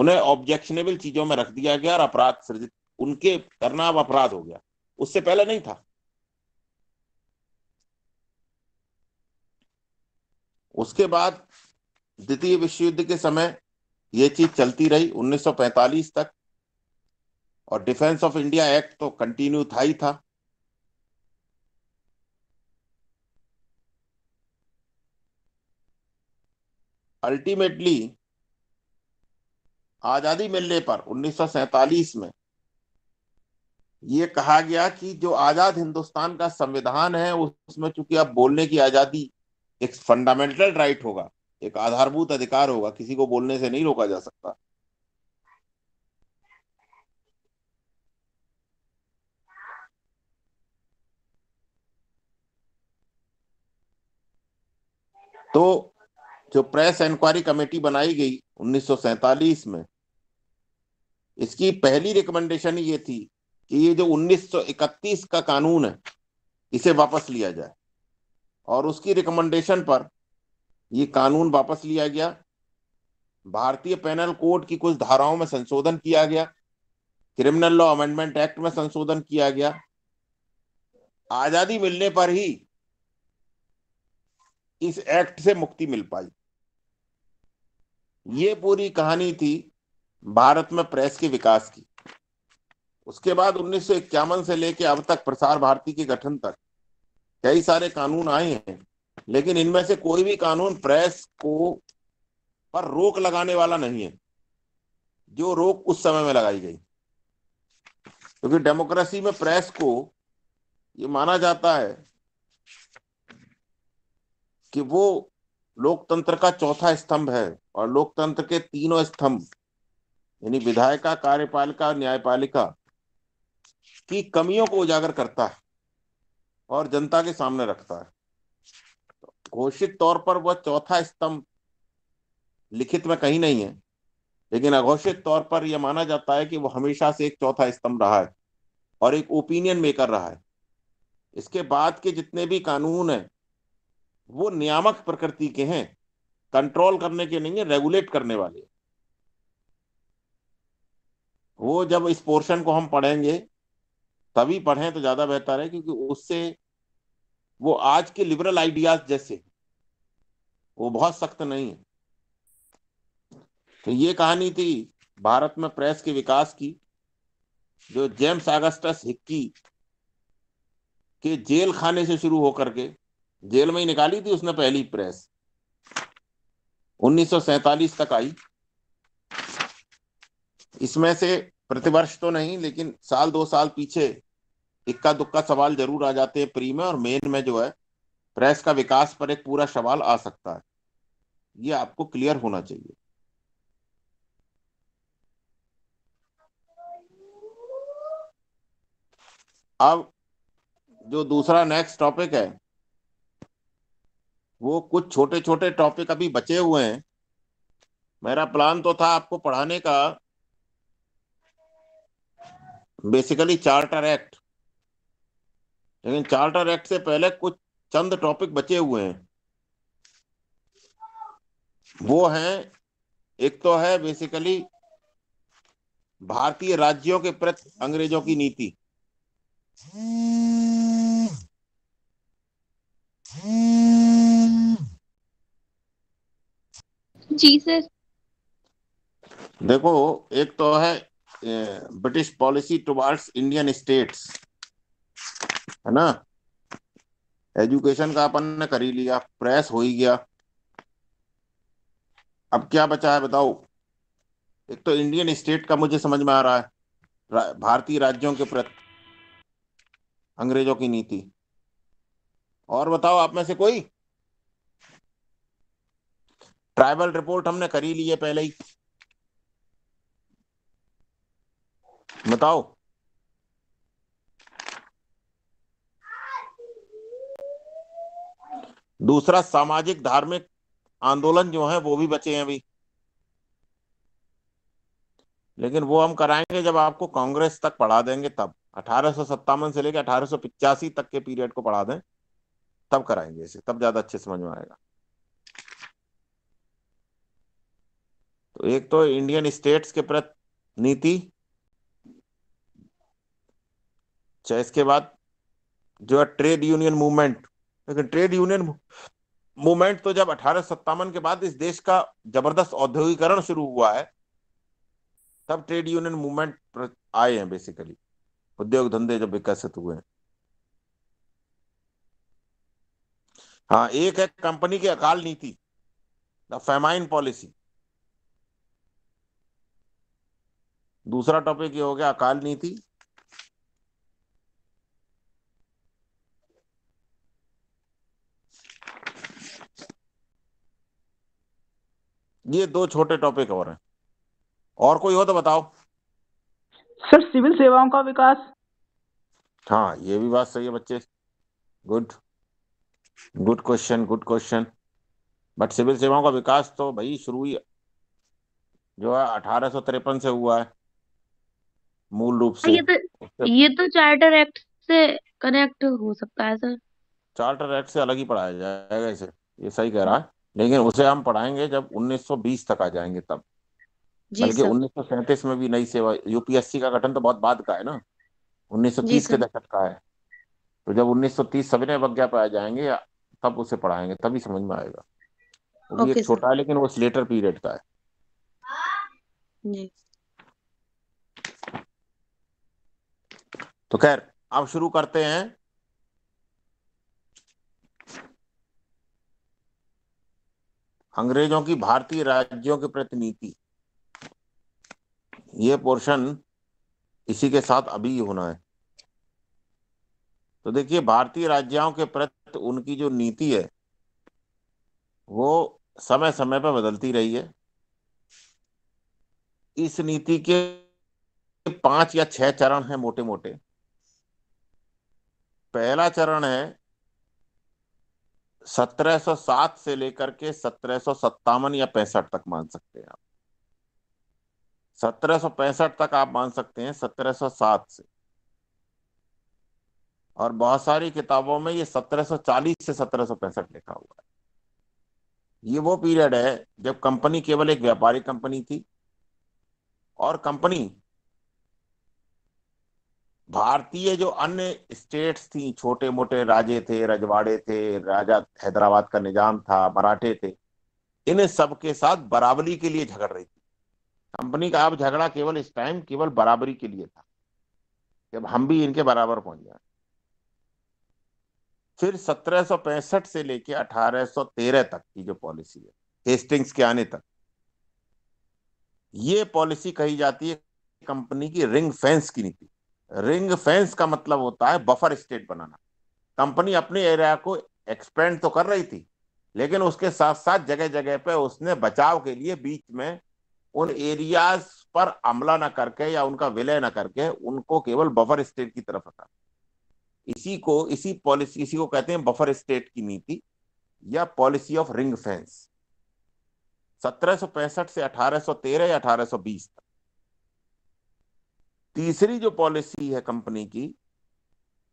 उन्हें ऑब्जेक्शनेबल चीजों में रख दिया गया और अपराध सृजित उनके करना अब अपराध हो गया उससे पहले नहीं था उसके बाद द्वितीय विश्व युद्ध के समय यह चीज चलती रही 1945 तक और डिफेंस ऑफ इंडिया एक्ट तो कंटिन्यू था ही था अल्टीमेटली आजादी मिलने पर 1947 में ये कहा गया कि जो आजाद हिंदुस्तान का संविधान है उसमें चूंकि अब बोलने की आजादी एक फंडामेंटल राइट होगा एक आधारभूत अधिकार होगा किसी को बोलने से नहीं रोका जा सकता तो जो प्रेस इंक्वायरी कमेटी बनाई गई उन्नीस में इसकी पहली रिकमेंडेशन ये थी कि ये जो 1931 का कानून है इसे वापस लिया जाए और उसकी रिकमेंडेशन पर ये कानून वापस लिया गया भारतीय पेनल कोड की कुछ धाराओं में संशोधन किया गया क्रिमिनल लॉ अमेंडमेंट एक्ट में संशोधन किया गया आजादी मिलने पर ही इस एक्ट से मुक्ति मिल पाई ये पूरी कहानी थी भारत में प्रेस के विकास की उसके बाद उन्नीस से लेके अब तक प्रसार भारती के गठन तक कई सारे कानून आए हैं लेकिन इनमें से कोई भी कानून प्रेस को पर रोक लगाने वाला नहीं है जो रोक उस समय में लगाई गई क्योंकि डेमोक्रेसी में प्रेस को ये माना जाता है कि वो लोकतंत्र का चौथा स्तंभ है और लोकतंत्र के तीनों स्तंभ यानी विधायिका कार्यपालिका और न्यायपालिका की कमियों को उजागर करता है और जनता के सामने रखता है घोषित तौर पर वह चौथा स्तंभ लिखित में कहीं नहीं है लेकिन अघोषित तौर पर यह माना जाता है कि वह हमेशा से एक चौथा स्तंभ रहा है और एक ओपिनियन मेकर रहा है इसके बाद के जितने भी कानून हैं वो नियामक प्रकृति के हैं कंट्रोल करने के नहीं है रेगुलेट करने वाले वो जब इस पोर्शन को हम पढ़ेंगे तभी पढ़ें तो ज्यादा बेहतर है क्योंकि उससे वो आज के लिबरल आइडियाज जैसे वो बहुत सख्त नहीं है तो ये कहानी थी भारत में प्रेस के विकास की जो जेम्स अगस्टस हिक्की के जेल खाने से शुरू होकर के जेल में ही निकाली थी उसने पहली प्रेस 1947 तक आई इसमें से प्रतिवर्ष तो नहीं लेकिन साल दो साल पीछे इक्का दुक्का सवाल जरूर आ जाते हैं प्री में और मेन में जो है प्रेस का विकास पर एक पूरा सवाल आ सकता है ये आपको क्लियर होना चाहिए अब जो दूसरा नेक्स्ट टॉपिक है वो कुछ छोटे छोटे टॉपिक अभी बचे हुए हैं मेरा प्लान तो था आपको पढ़ाने का बेसिकली चार्टर एक्ट लेकिन चार्टर एक्ट से पहले कुछ चंद टॉपिक बचे हुए हैं वो हैं एक तो है बेसिकली भारतीय राज्यों के प्रति अंग्रेजों की नीति hmm. Hmm. जी सर देखो एक तो है British policy towards Indian states है ना एजुकेशन का अपन ने कर ही लिया प्रेस हो ही गया अब क्या बचा है बताओ एक तो इंडियन स्टेट का मुझे समझ में आ रहा है रा, भारतीय राज्यों के प्रति अंग्रेजों की नीति और बताओ आप में से कोई ट्राइबल रिपोर्ट हमने करी ली है पहले ही बताओ दूसरा सामाजिक धार्मिक आंदोलन जो है वो भी बचे हैं अभी लेकिन वो हम कराएंगे जब आपको कांग्रेस तक पढ़ा देंगे तब अठारह से लेकर अठारह तक के पीरियड को पढ़ा दें तब कराएंगे इसे तब ज्यादा अच्छे समझ में आएगा एक तो इंडियन स्टेट्स के प्रति नीति चाहे इसके बाद जो है ट्रेड यूनियन मूवमेंट लेकिन ट्रेड यूनियन मूवमेंट तो जब अठारह सत्तावन के बाद इस देश का जबरदस्त औद्योगिकरण शुरू हुआ है तब ट्रेड यूनियन मूवमेंट आए हैं बेसिकली उद्योग धंधे जब विकसित हुए हैं हाँ एक है कंपनी की अकाल नीति द फेमाइन पॉलिसी दूसरा टॉपिक ये हो गया अकाल नीति ये दो छोटे टॉपिक और हैं और कोई हो तो बताओ सर सिविल सेवाओं का विकास हाँ ये भी बात सही है बच्चे good good question good question but civil सेवाओं का विकास तो भाई शुरू ही जो है अठारह से हुआ है मूल रूप हाँ, से तो- ये तो ये तो चार्टर एक्ट से कनेक्ट हो सकता है सर चार्टर एक्ट से अलग ही पढ़ाया जाएगा इसे ये सही कह रहा है लेकिन उसे हम पढ़ाएंगे जब 1920 तक आ जाएंगे तब बल्कि उन्नीस में भी नई सेवा यूपीएससी का गठन तो बहुत बाद का है ना 1930 के दशक का है तो जब 1930 सविनय अवज्ञा पर आ जाएंगे तब उसे पढ़ाएंगे तभी समझ में आएगा वो भी एक छोटा है लेकिन वो स्लेटर पीरियड का है जी तो खैर अब शुरू करते हैं अंग्रेजों की भारतीय राज्यों प्रति नीति ये पोर्शन इसी के साथ अभी होना है तो देखिए भारतीय राज्यों के प्रति उनकी जो नीति है वो समय समय पर बदलती रही है इस नीति के पांच या छह चरण हैं मोटे मोटे पहला चरण है 1707 से लेकर के सत्रह या पैंसठ तक मान सकते हैं आप सत्रह तक आप मान सकते हैं 1707 से और बहुत सारी किताबों में ये 1740 से सत्रह लिखा हुआ है ये वो पीरियड है जब कंपनी केवल एक व्यापारिक कंपनी थी और कंपनी भारतीय जो अन्य स्टेट्स थी छोटे मोटे राजे थे रजवाड़े थे राजा हैदराबाद का निजाम था मराठे थे इन सब के साथ बराबरी के लिए झगड़ रही थी कंपनी का अब झगड़ा केवल इस टाइम केवल बराबरी के लिए था जब हम भी इनके बराबर पहुंच जाए फिर 1765 से लेके 1813 तक की जो पॉलिसी है हेस्टिंग्स के आने तक ये पॉलिसी कही जाती है कंपनी की रिंग फेंस की नीति रिंग फेंस का मतलब होता है बफर स्टेट बनाना कंपनी अपने एरिया को एक्सपेंड तो कर रही थी लेकिन उसके साथ साथ जगह जगह पे उसने बचाव के लिए बीच में उन एरियाज पर अमला ना करके या उनका विलय ना करके उनको केवल बफर स्टेट की तरफ रखा इसी को इसी पॉलिसी इसी को कहते हैं बफर स्टेट की नीति या पॉलिसी ऑफ रिंग फेंस सत्रह से अठारह या अठारह तक तीसरी जो पॉलिसी है कंपनी की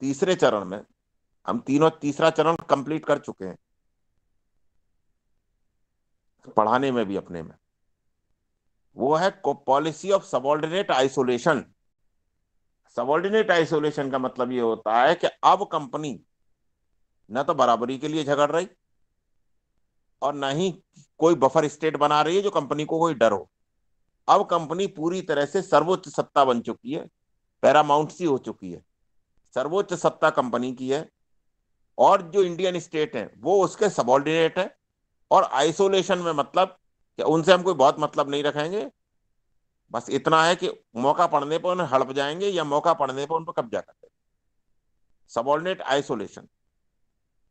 तीसरे चरण में हम तीनों तीसरा चरण कंप्लीट कर चुके हैं पढ़ाने में भी अपने में वो है policy of subordinate isolation subordinate isolation का मतलब ये होता है कि अब कंपनी न तो बराबरी के लिए झगड़ रही और ना ही कोई बफर स्टेट बना रही है जो कंपनी को कोई डर हो अब कंपनी पूरी तरह से सर्वोच्च सत्ता बन चुकी है पैरामाउंट सी हो चुकी है सर्वोच्च सत्ता कंपनी की है और जो इंडियन स्टेट है वो उसके सबॉर्डिनेट है और आइसोलेशन में मतलब कि उनसे हम कोई बहुत मतलब नहीं रखेंगे बस इतना है कि मौका पड़ने पर उन्हें हड़प जाएंगे या मौका पड़ने पर उन पर कब्जा कर लेंगे सबॉर्डिनेट आइसोलेशन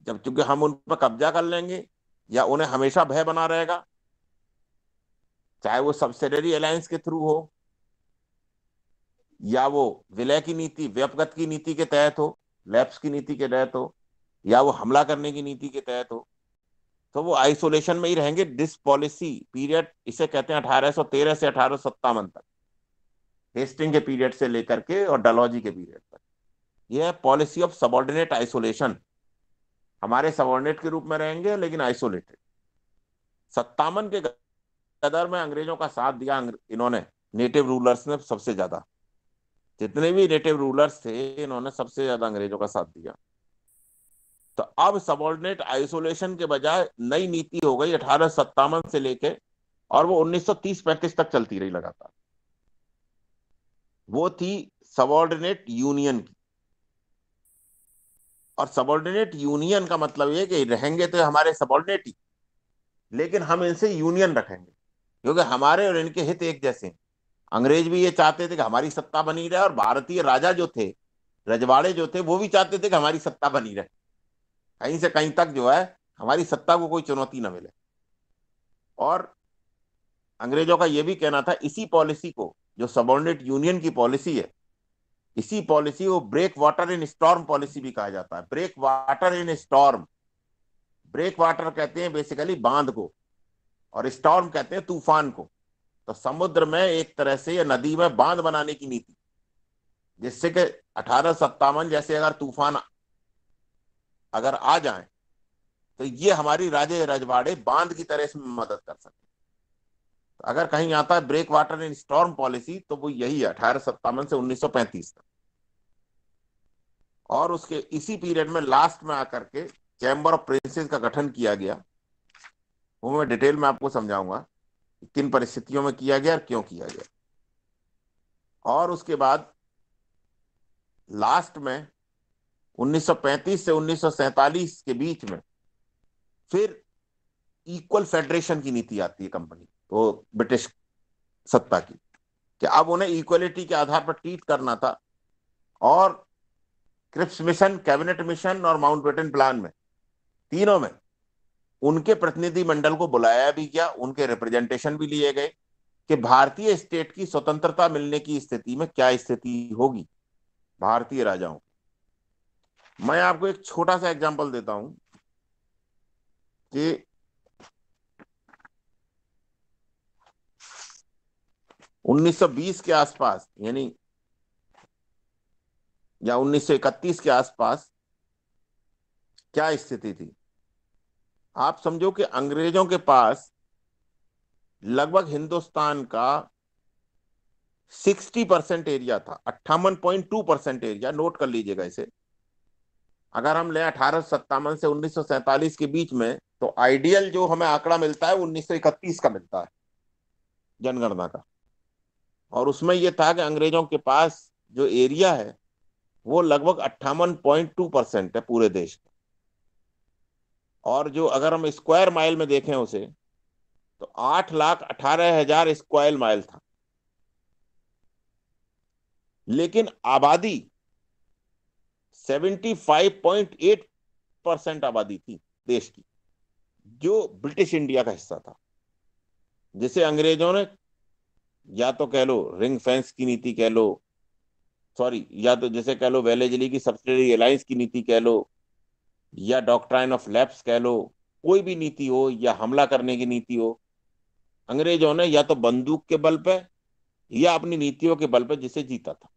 जब चूंकि हम उन पर कब्जा कर लेंगे या उन्हें हमेशा भय बना रहेगा चाहे वो सब्सिडरी अलायंस के थ्रू हो या वो विलय की नीति व्यपगत की नीति के तहत हो लैप्स की नीति के तहत हो या वो हमला करने की नीति के तहत हो तो वो आइसोलेशन में ही रहेंगे दिस पॉलिसी पीरियड इसे कहते हैं 1813 से अठारह तक हेस्टिंग के पीरियड से लेकर के और डलॉजी के पीरियड तक यह है पॉलिसी ऑफ सबॉर्डिनेट आइसोलेशन हमारे सबॉर्डिनेट के रूप में रहेंगे लेकिन आइसोलेटेड सत्तावन के कदर में अंग्रेजों का साथ दिया इन्होंने नेटिव रूलर्स ने सबसे ज्यादा जितने भी नेटिव रूलर्स थे इन्होंने सबसे ज्यादा अंग्रेजों का साथ दिया तो अब सबॉर्डिनेट आइसोलेशन के बजाय नई नीति हो गई अठारह सत्तावन से लेके और वो 1930-35 तक चलती रही लगातार वो थी सबॉर्डिनेट यूनियन की और सबॉर्डिनेट यूनियन का मतलब ये कि रहेंगे तो हमारे सबॉर्डिनेट ही लेकिन हम इनसे यूनियन रखेंगे क्योंकि हमारे और इनके हित एक जैसे अंग्रेज भी ये चाहते थे कि हमारी सत्ता बनी रहे और भारतीय राजा जो थे रजवाड़े जो थे वो भी चाहते थे कि हमारी सत्ता बनी रहे कहीं से कहीं तक जो है हमारी सत्ता को कोई चुनौती ना मिले और अंग्रेजों का यह भी कहना था इसी पॉलिसी को जो सबॉर्डिनेट यूनियन की पॉलिसी है इसी पॉलिसी को breakwater in storm policy भी कहा जाता है breakwater in storm breakwater कहते हैं बेसिकली बांध को और स्टॉर्म कहते हैं तूफान को तो समुद्र में एक तरह से या नदी में बांध बनाने की नीति जिससे कि अठारह सत्तावन जैसे अगर तूफान अगर आ जाए तो ये हमारी राजे रजवाड़े बांध की तरह इसमें मदद कर सकते तो अगर कहीं आता है breakwater in storm policy तो वो यही है अठारह सत्तावन से उन्नीस तक और उसके इसी पीरियड में लास्ट में आकर के चैम्बर ऑफ प्रिंसेस का गठन किया गया वो मैं डिटेल में आपको समझाऊंगा किन परिस्थितियों में किया गया और क्यों किया गया और उसके बाद लास्ट में 1935 से 1947 के बीच में फिर इक्वल फेडरेशन की नीति आती है कंपनी तो ब्रिटिश सत्ता की कि अब उन्हें इक्वलिटी के आधार पर ट्रीट करना था और क्रिप्स मिशन कैबिनेट मिशन और माउंट बेटन प्लान में तीनों में उनके प्रतिनिधि मंडल को बुलाया भी गया उनके रिप्रेजेंटेशन भी लिए गए कि भारतीय स्टेट की स्वतंत्रता मिलने की स्थिति में क्या स्थिति होगी भारतीय राजाओं मैं आपको एक छोटा सा एग्जाम्पल देता हूं कि उन्नीस के आसपास यानी या 1931 के आसपास क्या स्थिति थी आप समझो कि अंग्रेजों के पास लगभग हिंदुस्तान का 60 परसेंट एरिया था अट्ठावन point two percent area note कर लीजिएगा इसे अगर हम लें अठारह सत्तावन से उन्नीस के बीच में तो आइडियल जो हमें आंकड़ा मिलता है उन्नीस का मिलता है जनगणना का और उसमें यह था कि अंग्रेजों के पास जो एरिया है वो लगभग अट्ठावन पॉइंट टू परसेंट है पूरे देश और जो अगर हम स्क्वायर माइल में देखें उसे तो आठ लाख अठारह हजार स्क्वायर माइल था लेकिन आबादी 75.8 परसेंट आबादी थी देश की जो ब्रिटिश इंडिया का हिस्सा था जिसे अंग्रेजों ने या तो कह लो रिंग फेंस की नीति कह लो सॉरी या तो जैसे कह लो वेलेजली की सब्सिडरी अलायंस की नीति कह लो या डॉक्ट्राइन ऑफ लैप्स कह लो कोई भी नीति हो या हमला करने की नीति हो अंग्रेजों ने या तो बंदूक के बल पे या अपनी नीतियों के बल पे जिसे जीता था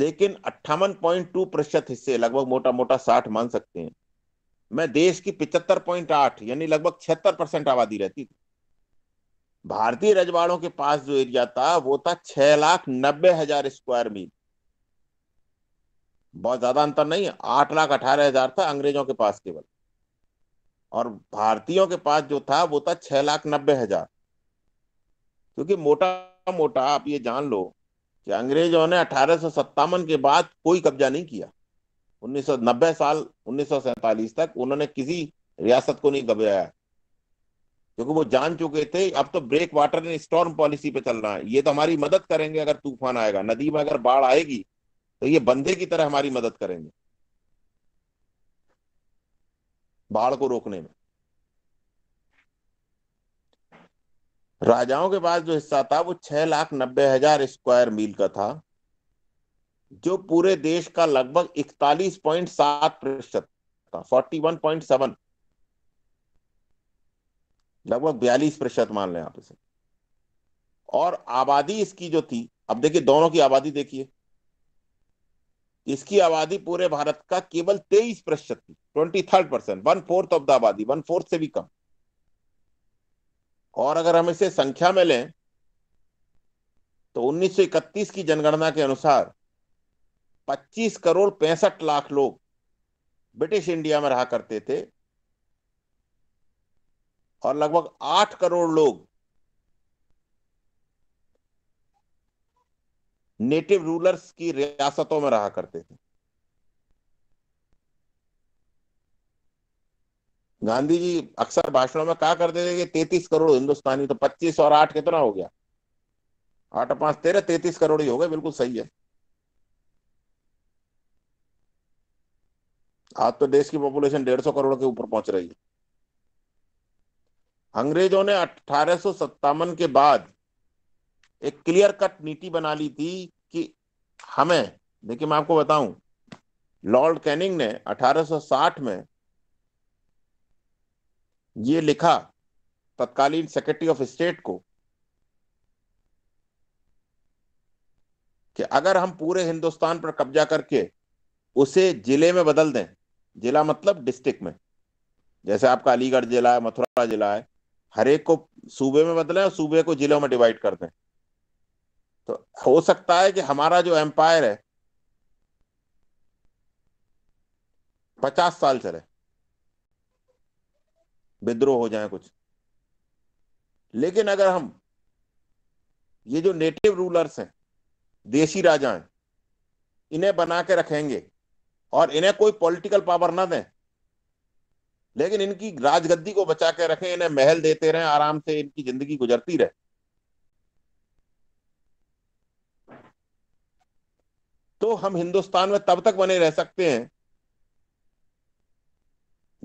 लेकिन अट्ठावन पॉइंट टू प्रतिशत हिस्से लगभग मोटा मोटा साठ मान सकते हैं मैं देश की पिचहत्तर पॉइंट आठ यानी लगभग छिहत्तर परसेंट आबादी रहती थी भारतीय रजवाड़ों के पास जो एरिया था वो था छह लाख नब्बे हजार स्क्वायर मील बहुत ज्यादा अंतर नहीं है आठ लाख अठारह हजार था अंग्रेजों के पास केवल और भारतीयों के पास जो था वो था छह लाख नब्बे हजार क्योंकि मोटा मोटा आप ये जान लो कि अंग्रेजों ने अठारह के बाद कोई कब्जा नहीं किया 1990 साल उन्नीस तक उन्होंने किसी रियासत को नहीं दबाया क्योंकि वो जान चुके थे अब तो ब्रेक वाटर स्टॉर्म पॉलिसी पे चल रहा है ये तो हमारी मदद करेंगे अगर तूफान आएगा नदी में अगर बाढ़ आएगी तो ये बंदे की तरह हमारी मदद करेंगे बाढ़ को रोकने में राजाओं के पास जो हिस्सा था वो छह लाख नब्बे हजार स्क्वायर मील का था जो पूरे देश का लगभग इकतालीस पॉइंट सात प्रतिशत था फोर्टी वन पॉइंट सेवन लगभग बयालीस प्रतिशत मान लें आप इसे और आबादी इसकी जो थी अब देखिए दोनों की आबादी देखिए इसकी आबादी पूरे भारत का केवल तेईस प्रतिशत थी twenty third percent one fourth of the आबादी वन फोर्थ से भी कम और अगर हम इसे संख्या में लें तो 1931 की जनगणना के अनुसार 25 करोड़ पैंसठ लाख लोग ब्रिटिश इंडिया में रहा करते थे और लगभग 8 करोड़ लोग नेटिव रूलर्स की रियासतों में रहा करते थे गांधी जी अक्सर भाषणों में कहा करते थे कि तैतीस करोड़ हिंदुस्तानी तो पच्चीस और आठ कितना हो गया आठ पांच तेरह तैतीस करोड़ ही हो गए बिल्कुल सही है आज तो देश की पॉपुलेशन डेढ़ सौ करोड़ के ऊपर पहुंच रही है अंग्रेजों ने अठारह के बाद एक क्लियर कट नीति बना ली थी कि हमें देखिए मैं आपको बताऊं लॉर्ड कैनिंग ने 1860 में ये लिखा तत्कालीन सेक्रेटरी ऑफ स्टेट को कि अगर हम पूरे हिंदुस्तान पर कब्जा करके उसे जिले में बदल दें जिला मतलब डिस्ट्रिक्ट में जैसे आपका अलीगढ़ जिला है मथुरा जिला है हरेक को सूबे में बदलें और सूबे को जिलों में डिवाइड कर दें तो हो सकता है कि हमारा जो एम्पायर है पचास साल चले विद्रोह हो जाए कुछ लेकिन अगर हम ये जो नेटिव रूलर्स हैं देशी राजा हैं इन्हें बना के रखेंगे और इन्हें कोई पॉलिटिकल पावर ना दें लेकिन इनकी राजगद्दी को बचा के रखें इन्हें महल देते रहें आराम से इनकी जिंदगी गुजरती रहे तो हम हिंदुस्तान में तब तक बने रह सकते हैं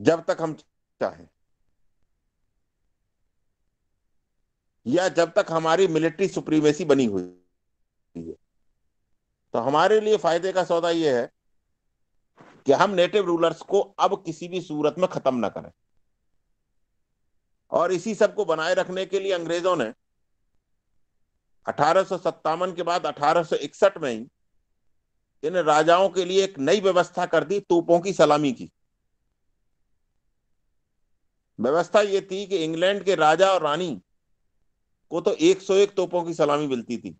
जब तक हम चाहें या जब तक हमारी मिलिट्री सुप्रीमेसी बनी हुई है तो हमारे लिए फायदे का सौदा यह है कि हम नेटिव रूलर्स को अब किसी भी सूरत में खत्म ना करें और इसी सब को बनाए रखने के लिए अंग्रेजों ने अठारह के बाद अठारह में ही इन राजाओं के लिए एक नई व्यवस्था कर दी तोपों की सलामी की व्यवस्था ये थी कि इंग्लैंड के राजा और रानी को तो 101 तोपों की सलामी मिलती थी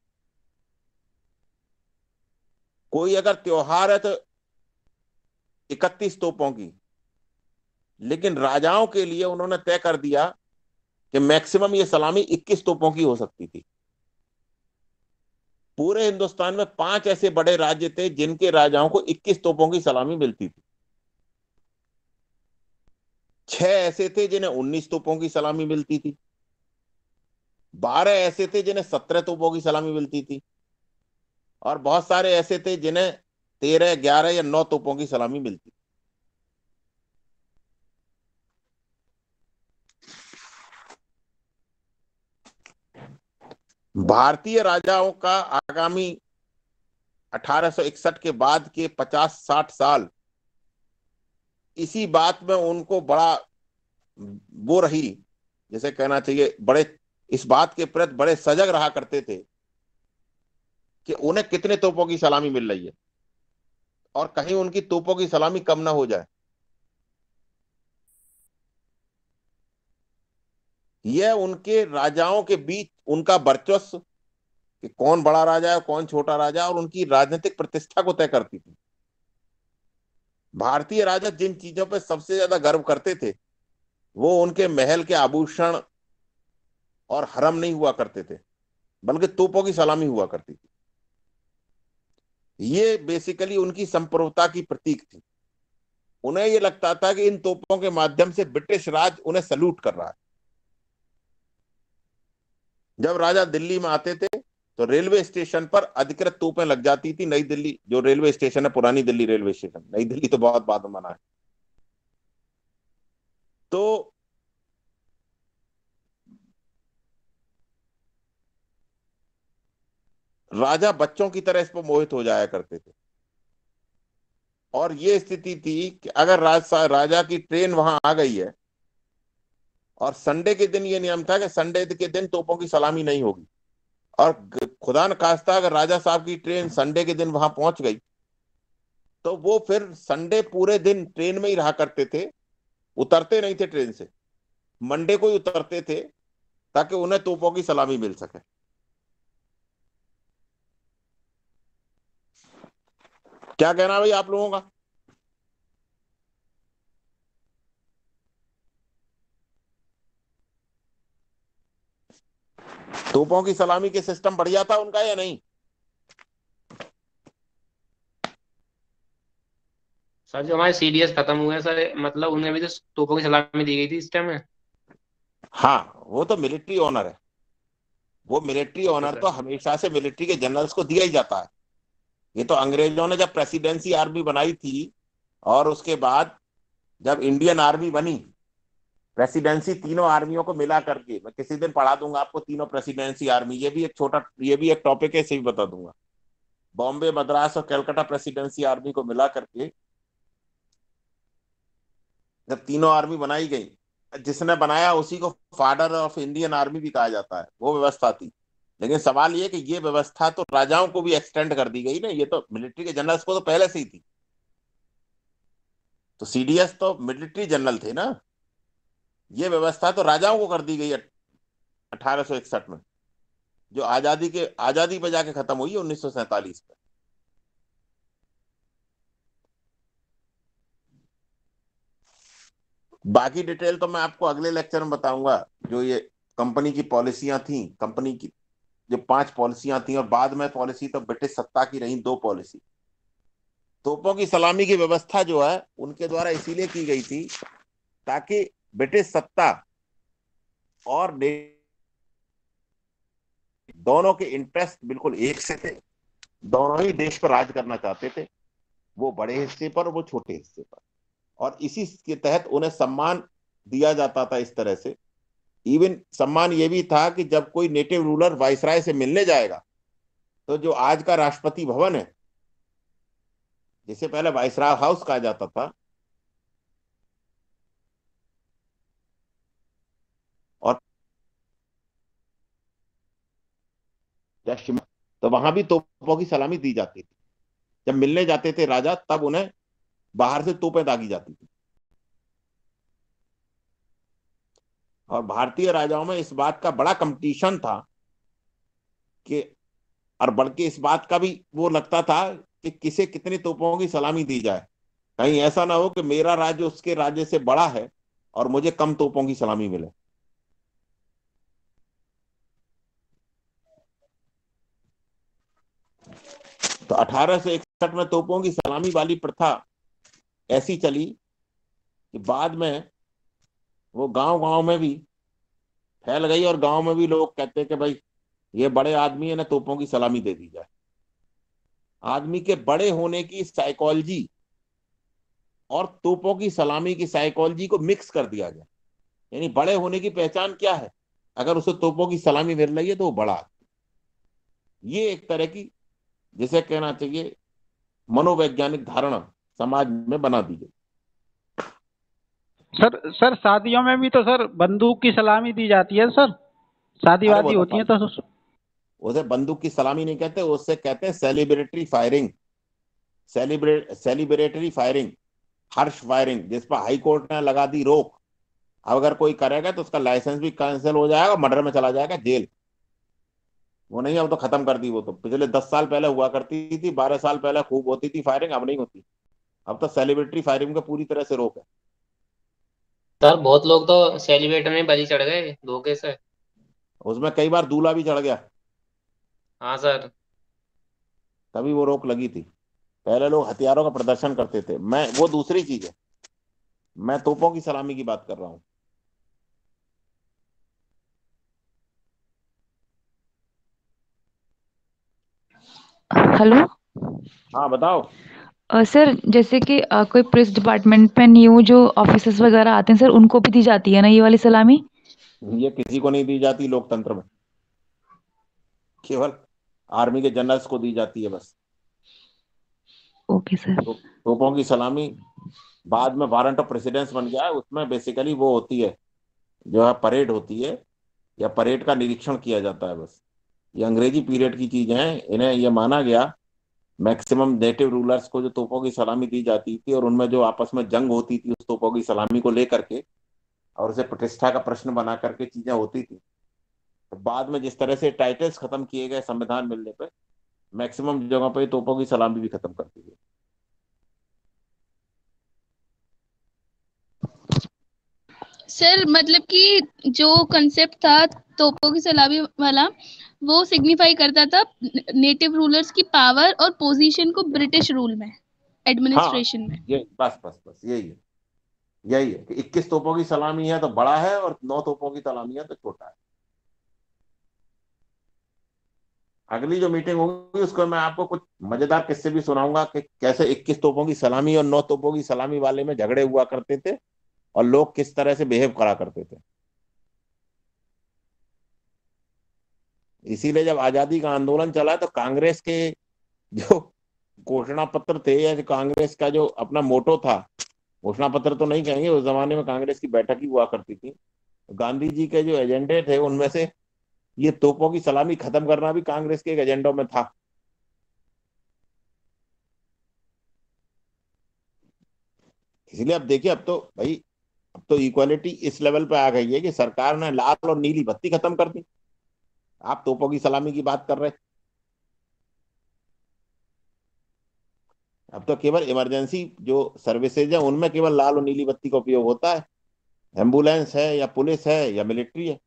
कोई अगर त्योहार है तो इकतीस तोपों की लेकिन राजाओं के लिए उन्होंने तय कर दिया कि मैक्सिमम ये सलामी 21 तोपों की हो सकती थी पूरे हिंदुस्तान में पांच ऐसे बड़े राज्य थे जिनके राजाओं को 21 तोपों की सलामी मिलती थी छह ऐसे थे जिन्हें 19 तोपों की सलामी मिलती थी बारह ऐसे थे जिन्हें सत्रह तोपों की सलामी मिलती थी और बहुत सारे ऐसे थे जिन्हें तेरह ग्यारह या नौ तोपों की सलामी मिलती भारतीय राजाओं का आगामी 1861 के बाद के 50-60 साल इसी बात में उनको बड़ा वो रही जैसे कहना चाहिए बड़े इस बात के प्रति बड़े सजग रहा करते थे कि उन्हें कितने तोपों की सलामी मिल रही है और कहीं उनकी तोपों की सलामी कम ना हो जाए यह उनके राजाओं के बीच उनका वर्चस्व कि कौन बड़ा राजा है कौन छोटा राजा और उनकी राजनीतिक प्रतिष्ठा को तय करती थी भारतीय राजा जिन चीजों पर सबसे ज्यादा गर्व करते थे वो उनके महल के आभूषण और हरम नहीं हुआ करते थे बल्कि तोपों की सलामी हुआ करती थी ये बेसिकली उनकी संप्रभुता की प्रतीक थी उन्हें यह लगता था कि इन तोपों के माध्यम से ब्रिटिश राज उन्हें सल्यूट कर रहा है जब राजा दिल्ली में आते थे तो रेलवे स्टेशन पर अधिकृत तोपें लग जाती थी नई दिल्ली जो रेलवे स्टेशन है पुरानी दिल्ली रेलवे स्टेशन नई दिल्ली तो बहुत बाद में है तो राजा बच्चों की तरह इस पर मोहित हो जाया करते थे और ये स्थिति थी कि अगर राजा की ट्रेन वहां आ गई है और संडे के दिन ये नियम था कि संडे के दिन तोपों की सलामी नहीं होगी और खुदा न खास्ता अगर राजा साहब की ट्रेन संडे के दिन वहां पहुंच गई तो वो फिर संडे पूरे दिन ट्रेन में ही रहा करते थे उतरते नहीं थे ट्रेन से मंडे को ही उतरते थे ताकि उन्हें तोपों की सलामी मिल सके क्या कहना भाई आप लोगों का तोपों की सलामी के सिस्टम बढ़िया था उनका या नहीं सर जो हमारे सीडीएस खत्म हुए सर मतलब उन्हें भी तो तोपों की सलामी दी गई थी इस टाइम में हाँ वो तो मिलिट्री ऑनर है वो मिलिट्री अच्छा, ऑनर तो हमेशा से मिलिट्री के जनरल्स को दिया ही जाता है ये तो अंग्रेजों ने जब प्रेसिडेंसी आर्मी बनाई थी और उसके बाद जब इंडियन आर्मी बनी प्रेसिडेंसी तीनों आर्मियों को मिला करके मैं किसी दिन पढ़ा दूंगा आपको तीनों प्रेसिडेंसी आर्मी ये भी एक छोटा ये भी एक टॉपिक है इसे भी बता दूंगा बॉम्बे मद्रास और कैलकाटा प्रेसिडेंसी आर्मी को मिला करके जब तीनों आर्मी बनाई गई जिसने बनाया उसी को फादर ऑफ इंडियन आर्मी भी कहा जाता है वो व्यवस्था थी लेकिन सवाल ये कि ये व्यवस्था तो राजाओं को भी एक्सटेंड कर दी गई ना ये तो मिलिट्री के जनरल्स को तो पहले से ही थी तो सीडीएस तो मिलिट्री जनरल थे ना ये व्यवस्था तो राजाओं को कर दी गई अठारह में जो आजादी के आजादी पे जाके खत्म हुई सौ उन्नीस में बाकी डिटेल तो मैं आपको अगले लेक्चर में बताऊंगा जो ये कंपनी की पॉलिसियां थी कंपनी की जो पांच पॉलिसियां थी और बाद में पॉलिसी तो ब्रिटिश सत्ता की रही दो पॉलिसी तोपों की सलामी की व्यवस्था जो है उनके द्वारा इसीलिए की गई थी ताकि ब्रिटिश सत्ता और दोनों के इंटरेस्ट बिल्कुल एक से थे दोनों ही देश पर राज करना चाहते थे वो बड़े हिस्से पर वो छोटे हिस्से पर और इसी के तहत उन्हें सम्मान दिया जाता था इस तरह से इवन सम्मान ये भी था कि जब कोई नेटिव रूलर वाइसराय से मिलने जाएगा तो जो आज का राष्ट्रपति भवन है जिसे पहले वाइसराय हाउस कहा जाता था दक्षिण तो वहां भी तोपों की सलामी दी जाती थी जब मिलने जाते थे राजा तब उन्हें बाहर से तोपें दागी जाती थी और भारतीय राजाओं में इस बात का बड़ा कंपटीशन था कि और बल्कि इस बात का भी वो लगता था कि किसे कितने तोपों की सलामी दी जाए कहीं ऐसा ना हो कि मेरा राज्य उसके राज्य से बड़ा है और मुझे कम तोपों की सलामी मिले तो अठारह सौ इकसठ में तोपों की सलामी वाली प्रथा ऐसी चली कि बाद में वो गांव गांव में भी फैल गई और गांव में भी लोग कहते हैं कि भाई ये बड़े आदमी है ना तोपों की सलामी दे दी जाए आदमी के बड़े होने की साइकोलॉजी और तोपों की सलामी की साइकोलॉजी को मिक्स कर दिया जाए यानी बड़े होने की पहचान क्या है अगर उसे तोपों की सलामी मिल रही है तो वो बड़ा ये एक तरह की जिसे कहना चाहिए मनोवैज्ञानिक धारणा समाज में बना दी गई सर सर शादियों में भी तो सर बंदूक की सलामी दी जाती है सर शादी वादी तो होती है तो उसे बंदूक की सलामी नहीं कहते उससे कहते हैं celebratory firing celebrate celebratory firing हर्ष फायरिंग जिस पर हाई कोर्ट ने लगा दी रोक अब अगर कोई करेगा तो उसका लाइसेंस भी कैंसिल हो जाएगा मर्डर में चला जाएगा जेल वो नहीं अब तो खत्म कर दी वो तो पिछले दस साल पहले हुआ करती थी बारह साल पहले खूब होती थी फायरिंग अब नहीं होती अब तो सेलिब्रिटी फायरिंग का पूरी तरह से रोक है सर बहुत लोग तो सेलिब्रेटर में बलि चढ़ गए धोखे से उसमें कई बार दूल्हा भी चढ़ गया हाँ सर तभी वो रोक लगी थी पहले लोग हथियारों का प्रदर्शन करते थे मैं वो दूसरी चीज है मैं तोपों की सलामी की बात कर रहा हूँ हेलो हाँ बताओ अ, सर जैसे कि कोई पुलिस डिपार्टमेंट में न्यू जो ऑफिसर्स वगैरह आते हैं सर उनको भी दी जाती है ना ये वाली सलामी ये किसी को नहीं दी जाती लोकतंत्र में केवल आर्मी के जनरल्स को दी जाती है बस ओके सर तोपों की सलामी बाद में वारंट ऑफ प्रेसिडेंस बन गया है उसमें बेसिकली वो होती है जो है परेड होती है या परेड का निरीक्षण किया जाता है बस ये अंग्रेजी पीरियड की चीजें हैं इन्हें यह माना गया मैक्सिमम नेटिव रूलर्स को जो तोपों की सलामी दी जाती थी और उनमें जो आपस में जंग होती थी उस तोपों की सलामी को लेकर के और उसे प्रतिष्ठा का प्रश्न बना करके चीजें होती थी तो बाद में जिस तरह से टाइटल्स खत्म किए गए संविधान मिलने पर मैक्सिमम जगह पर तोपों की सलामी भी खत्म कर दी गई सर मतलब कि जो कंसेप्ट था तोपों की सलामी वाला वो सिग्निफाई करता था नेटिव रूलर्स की पावर और पोजीशन को ब्रिटिश रूल में एडमिनिस्ट्रेशन हाँ, में ये बस बस बस यही है यही है कि इक्कीस तोपों की सलामी है तो बड़ा है और नौ तोपों की सलामी है तो छोटा है अगली जो मीटिंग होगी उसको मैं आपको कुछ मजेदार किस्से भी सुनाऊंगा कि कैसे 21 तोपों की सलामी और 9 तोपों की सलामी वाले में झगड़े हुआ करते थे और लोग किस तरह से बिहेव करा करते थे इसीलिए जब आजादी का आंदोलन चला तो कांग्रेस के जो घोषणा पत्र थे या कांग्रेस का जो अपना मोटो था घोषणा पत्र तो नहीं कहेंगे उस जमाने में कांग्रेस की बैठक ही हुआ करती थी गांधी जी के जो एजेंडे थे उनमें से ये तोपों की सलामी खत्म करना भी कांग्रेस के एक में था इसलिए अब देखिए अब तो भाई अब तो इक्वालिटी इस लेवल पे आ गई है कि सरकार ने लाल और नीली बत्ती खत्म कर दी आप तोपों की सलामी की बात कर रहे अब तो केवल इमरजेंसी जो सर्विसेज है उनमें केवल लाल और नीली बत्ती का उपयोग होता है एम्बुलेंस है या पुलिस है या मिलिट्री है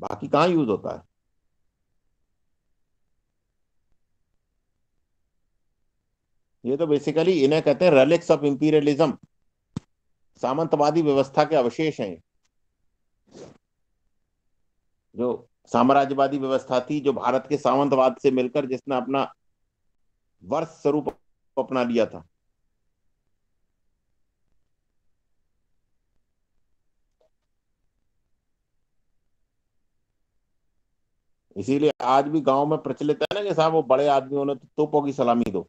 बाकी कहाँ यूज होता है ये तो बेसिकली इन्हें कहते हैं रेलिक्स ऑफ इंपीरियलिज्म सामंतवादी व्यवस्था के अवशेष हैं जो साम्राज्यवादी व्यवस्था थी जो भारत के सामंतवाद से मिलकर जिसने अपना वर्ष स्वरूप अपना लिया था इसीलिए आज भी गांव में प्रचलित है ना कि साहब वो बड़े आदमियों ने तोपो की सलामी दो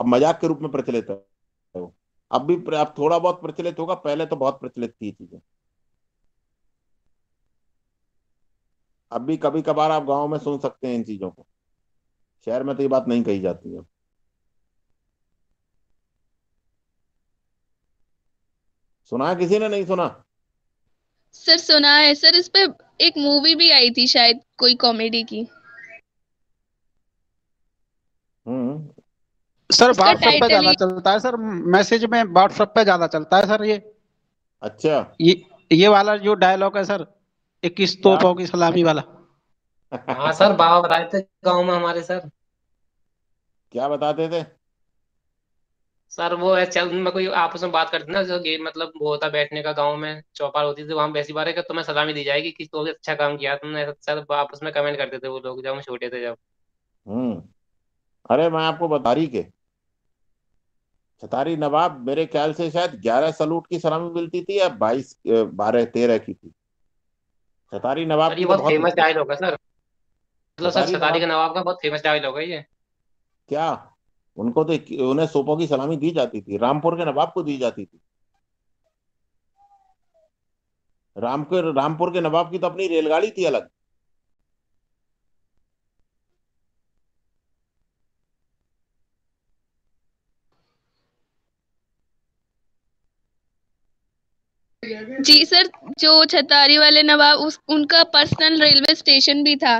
अब मजाक के रूप में प्रचलित है वो अब भी अब थोड़ा बहुत प्रचलित होगा पहले तो बहुत प्रचलित थी चीजें अब भी कभी कभार आप गांव में सुन सकते हैं इन चीजों को शहर में तो ये बात नहीं कही जाती है सुना किसी ने नहीं सुना सर सुना है सर इस पे एक मूवी भी आई थी शायद कोई कॉमेडी की हम्म। सर व्हाट्सएप पे ज्यादा चलता है सर मैसेज में व्हाट्सएप पे ज्यादा चलता है सर ये अच्छा ये ये वाला जो डायलॉग है सर इक्कीस तो पाओ की सलामी हाँ। वाला हाँ सर बाबा बताए थे गाँव में हमारे सर क्या बताते थे सर वो है चल मैं कोई आपस में बात करते ना जो गेम मतलब वो होता बैठने का गांव में चौपाल होती थी वहां वैसी बार है कि तुम्हें सलामी दी जाएगी कि तो अच्छा काम किया तुमने सर आपस में कमेंट करते थे वो लोग जब हम छोटे थे जब हम्म अरे मैं आपको बता रही के छतारी नवाब मेरे ख्याल से शायद ग्यारह सलूट की सलामी मिलती थी या बाईस बारह तेरह की थी सतारी नवाब ये तो बहुत फेमस डायल होगा सर मतलब सर सतारी का नवाब का बहुत फेमस डायल होगा ये क्या उनको तो उन्हें सोपों की सलामी दी जाती थी रामपुर के नवाब को दी जाती थी रामपुर रामपुर के नवाब की तो अपनी रेलगाड़ी थी अलग जी सर जो छतारी वाले नवाब उस उनका पर्सनल रेलवे स्टेशन भी था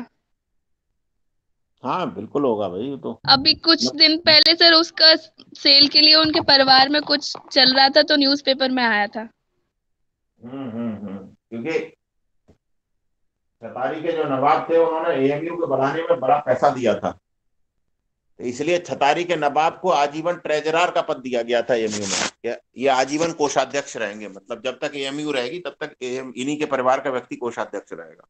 हाँ बिल्कुल होगा भाई तो अभी कुछ दिन पहले सर उसका सेल के लिए उनके परिवार में कुछ चल रहा था तो न्यूज़पेपर में आया था हम्म हम्म, हम्म क्योंकि छतारी के जो नवाब थे उन्होंने एएमयू को बढ़ाने में बड़ा पैसा दिया था तो इसलिए छतारी के नवाब को आजीवन ट्रेजरार का पद दिया गया था एएमयू में ये आजीवन कोषाध्यक्ष रहेंगे मतलब जब तक एएमयू रहेगी तब तक इन्हीं के परिवार का व्यक्ति कोषाध्यक्ष रहेगा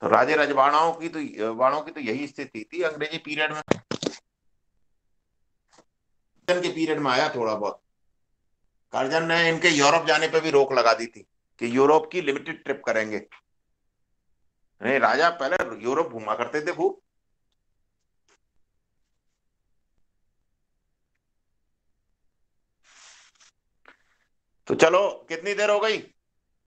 तो राजे राजवाणाओं की तो वाणों की तो यही स्थिति थी अंग्रेजी पीरियड में के पीरियड में आया थोड़ा बहुत कार्जन ने इनके यूरोप जाने पर भी रोक लगा दी थी कि यूरोप की लिमिटेड ट्रिप करेंगे नहीं राजा पहले यूरोप घुमा करते थे खूब तो चलो कितनी देर हो गई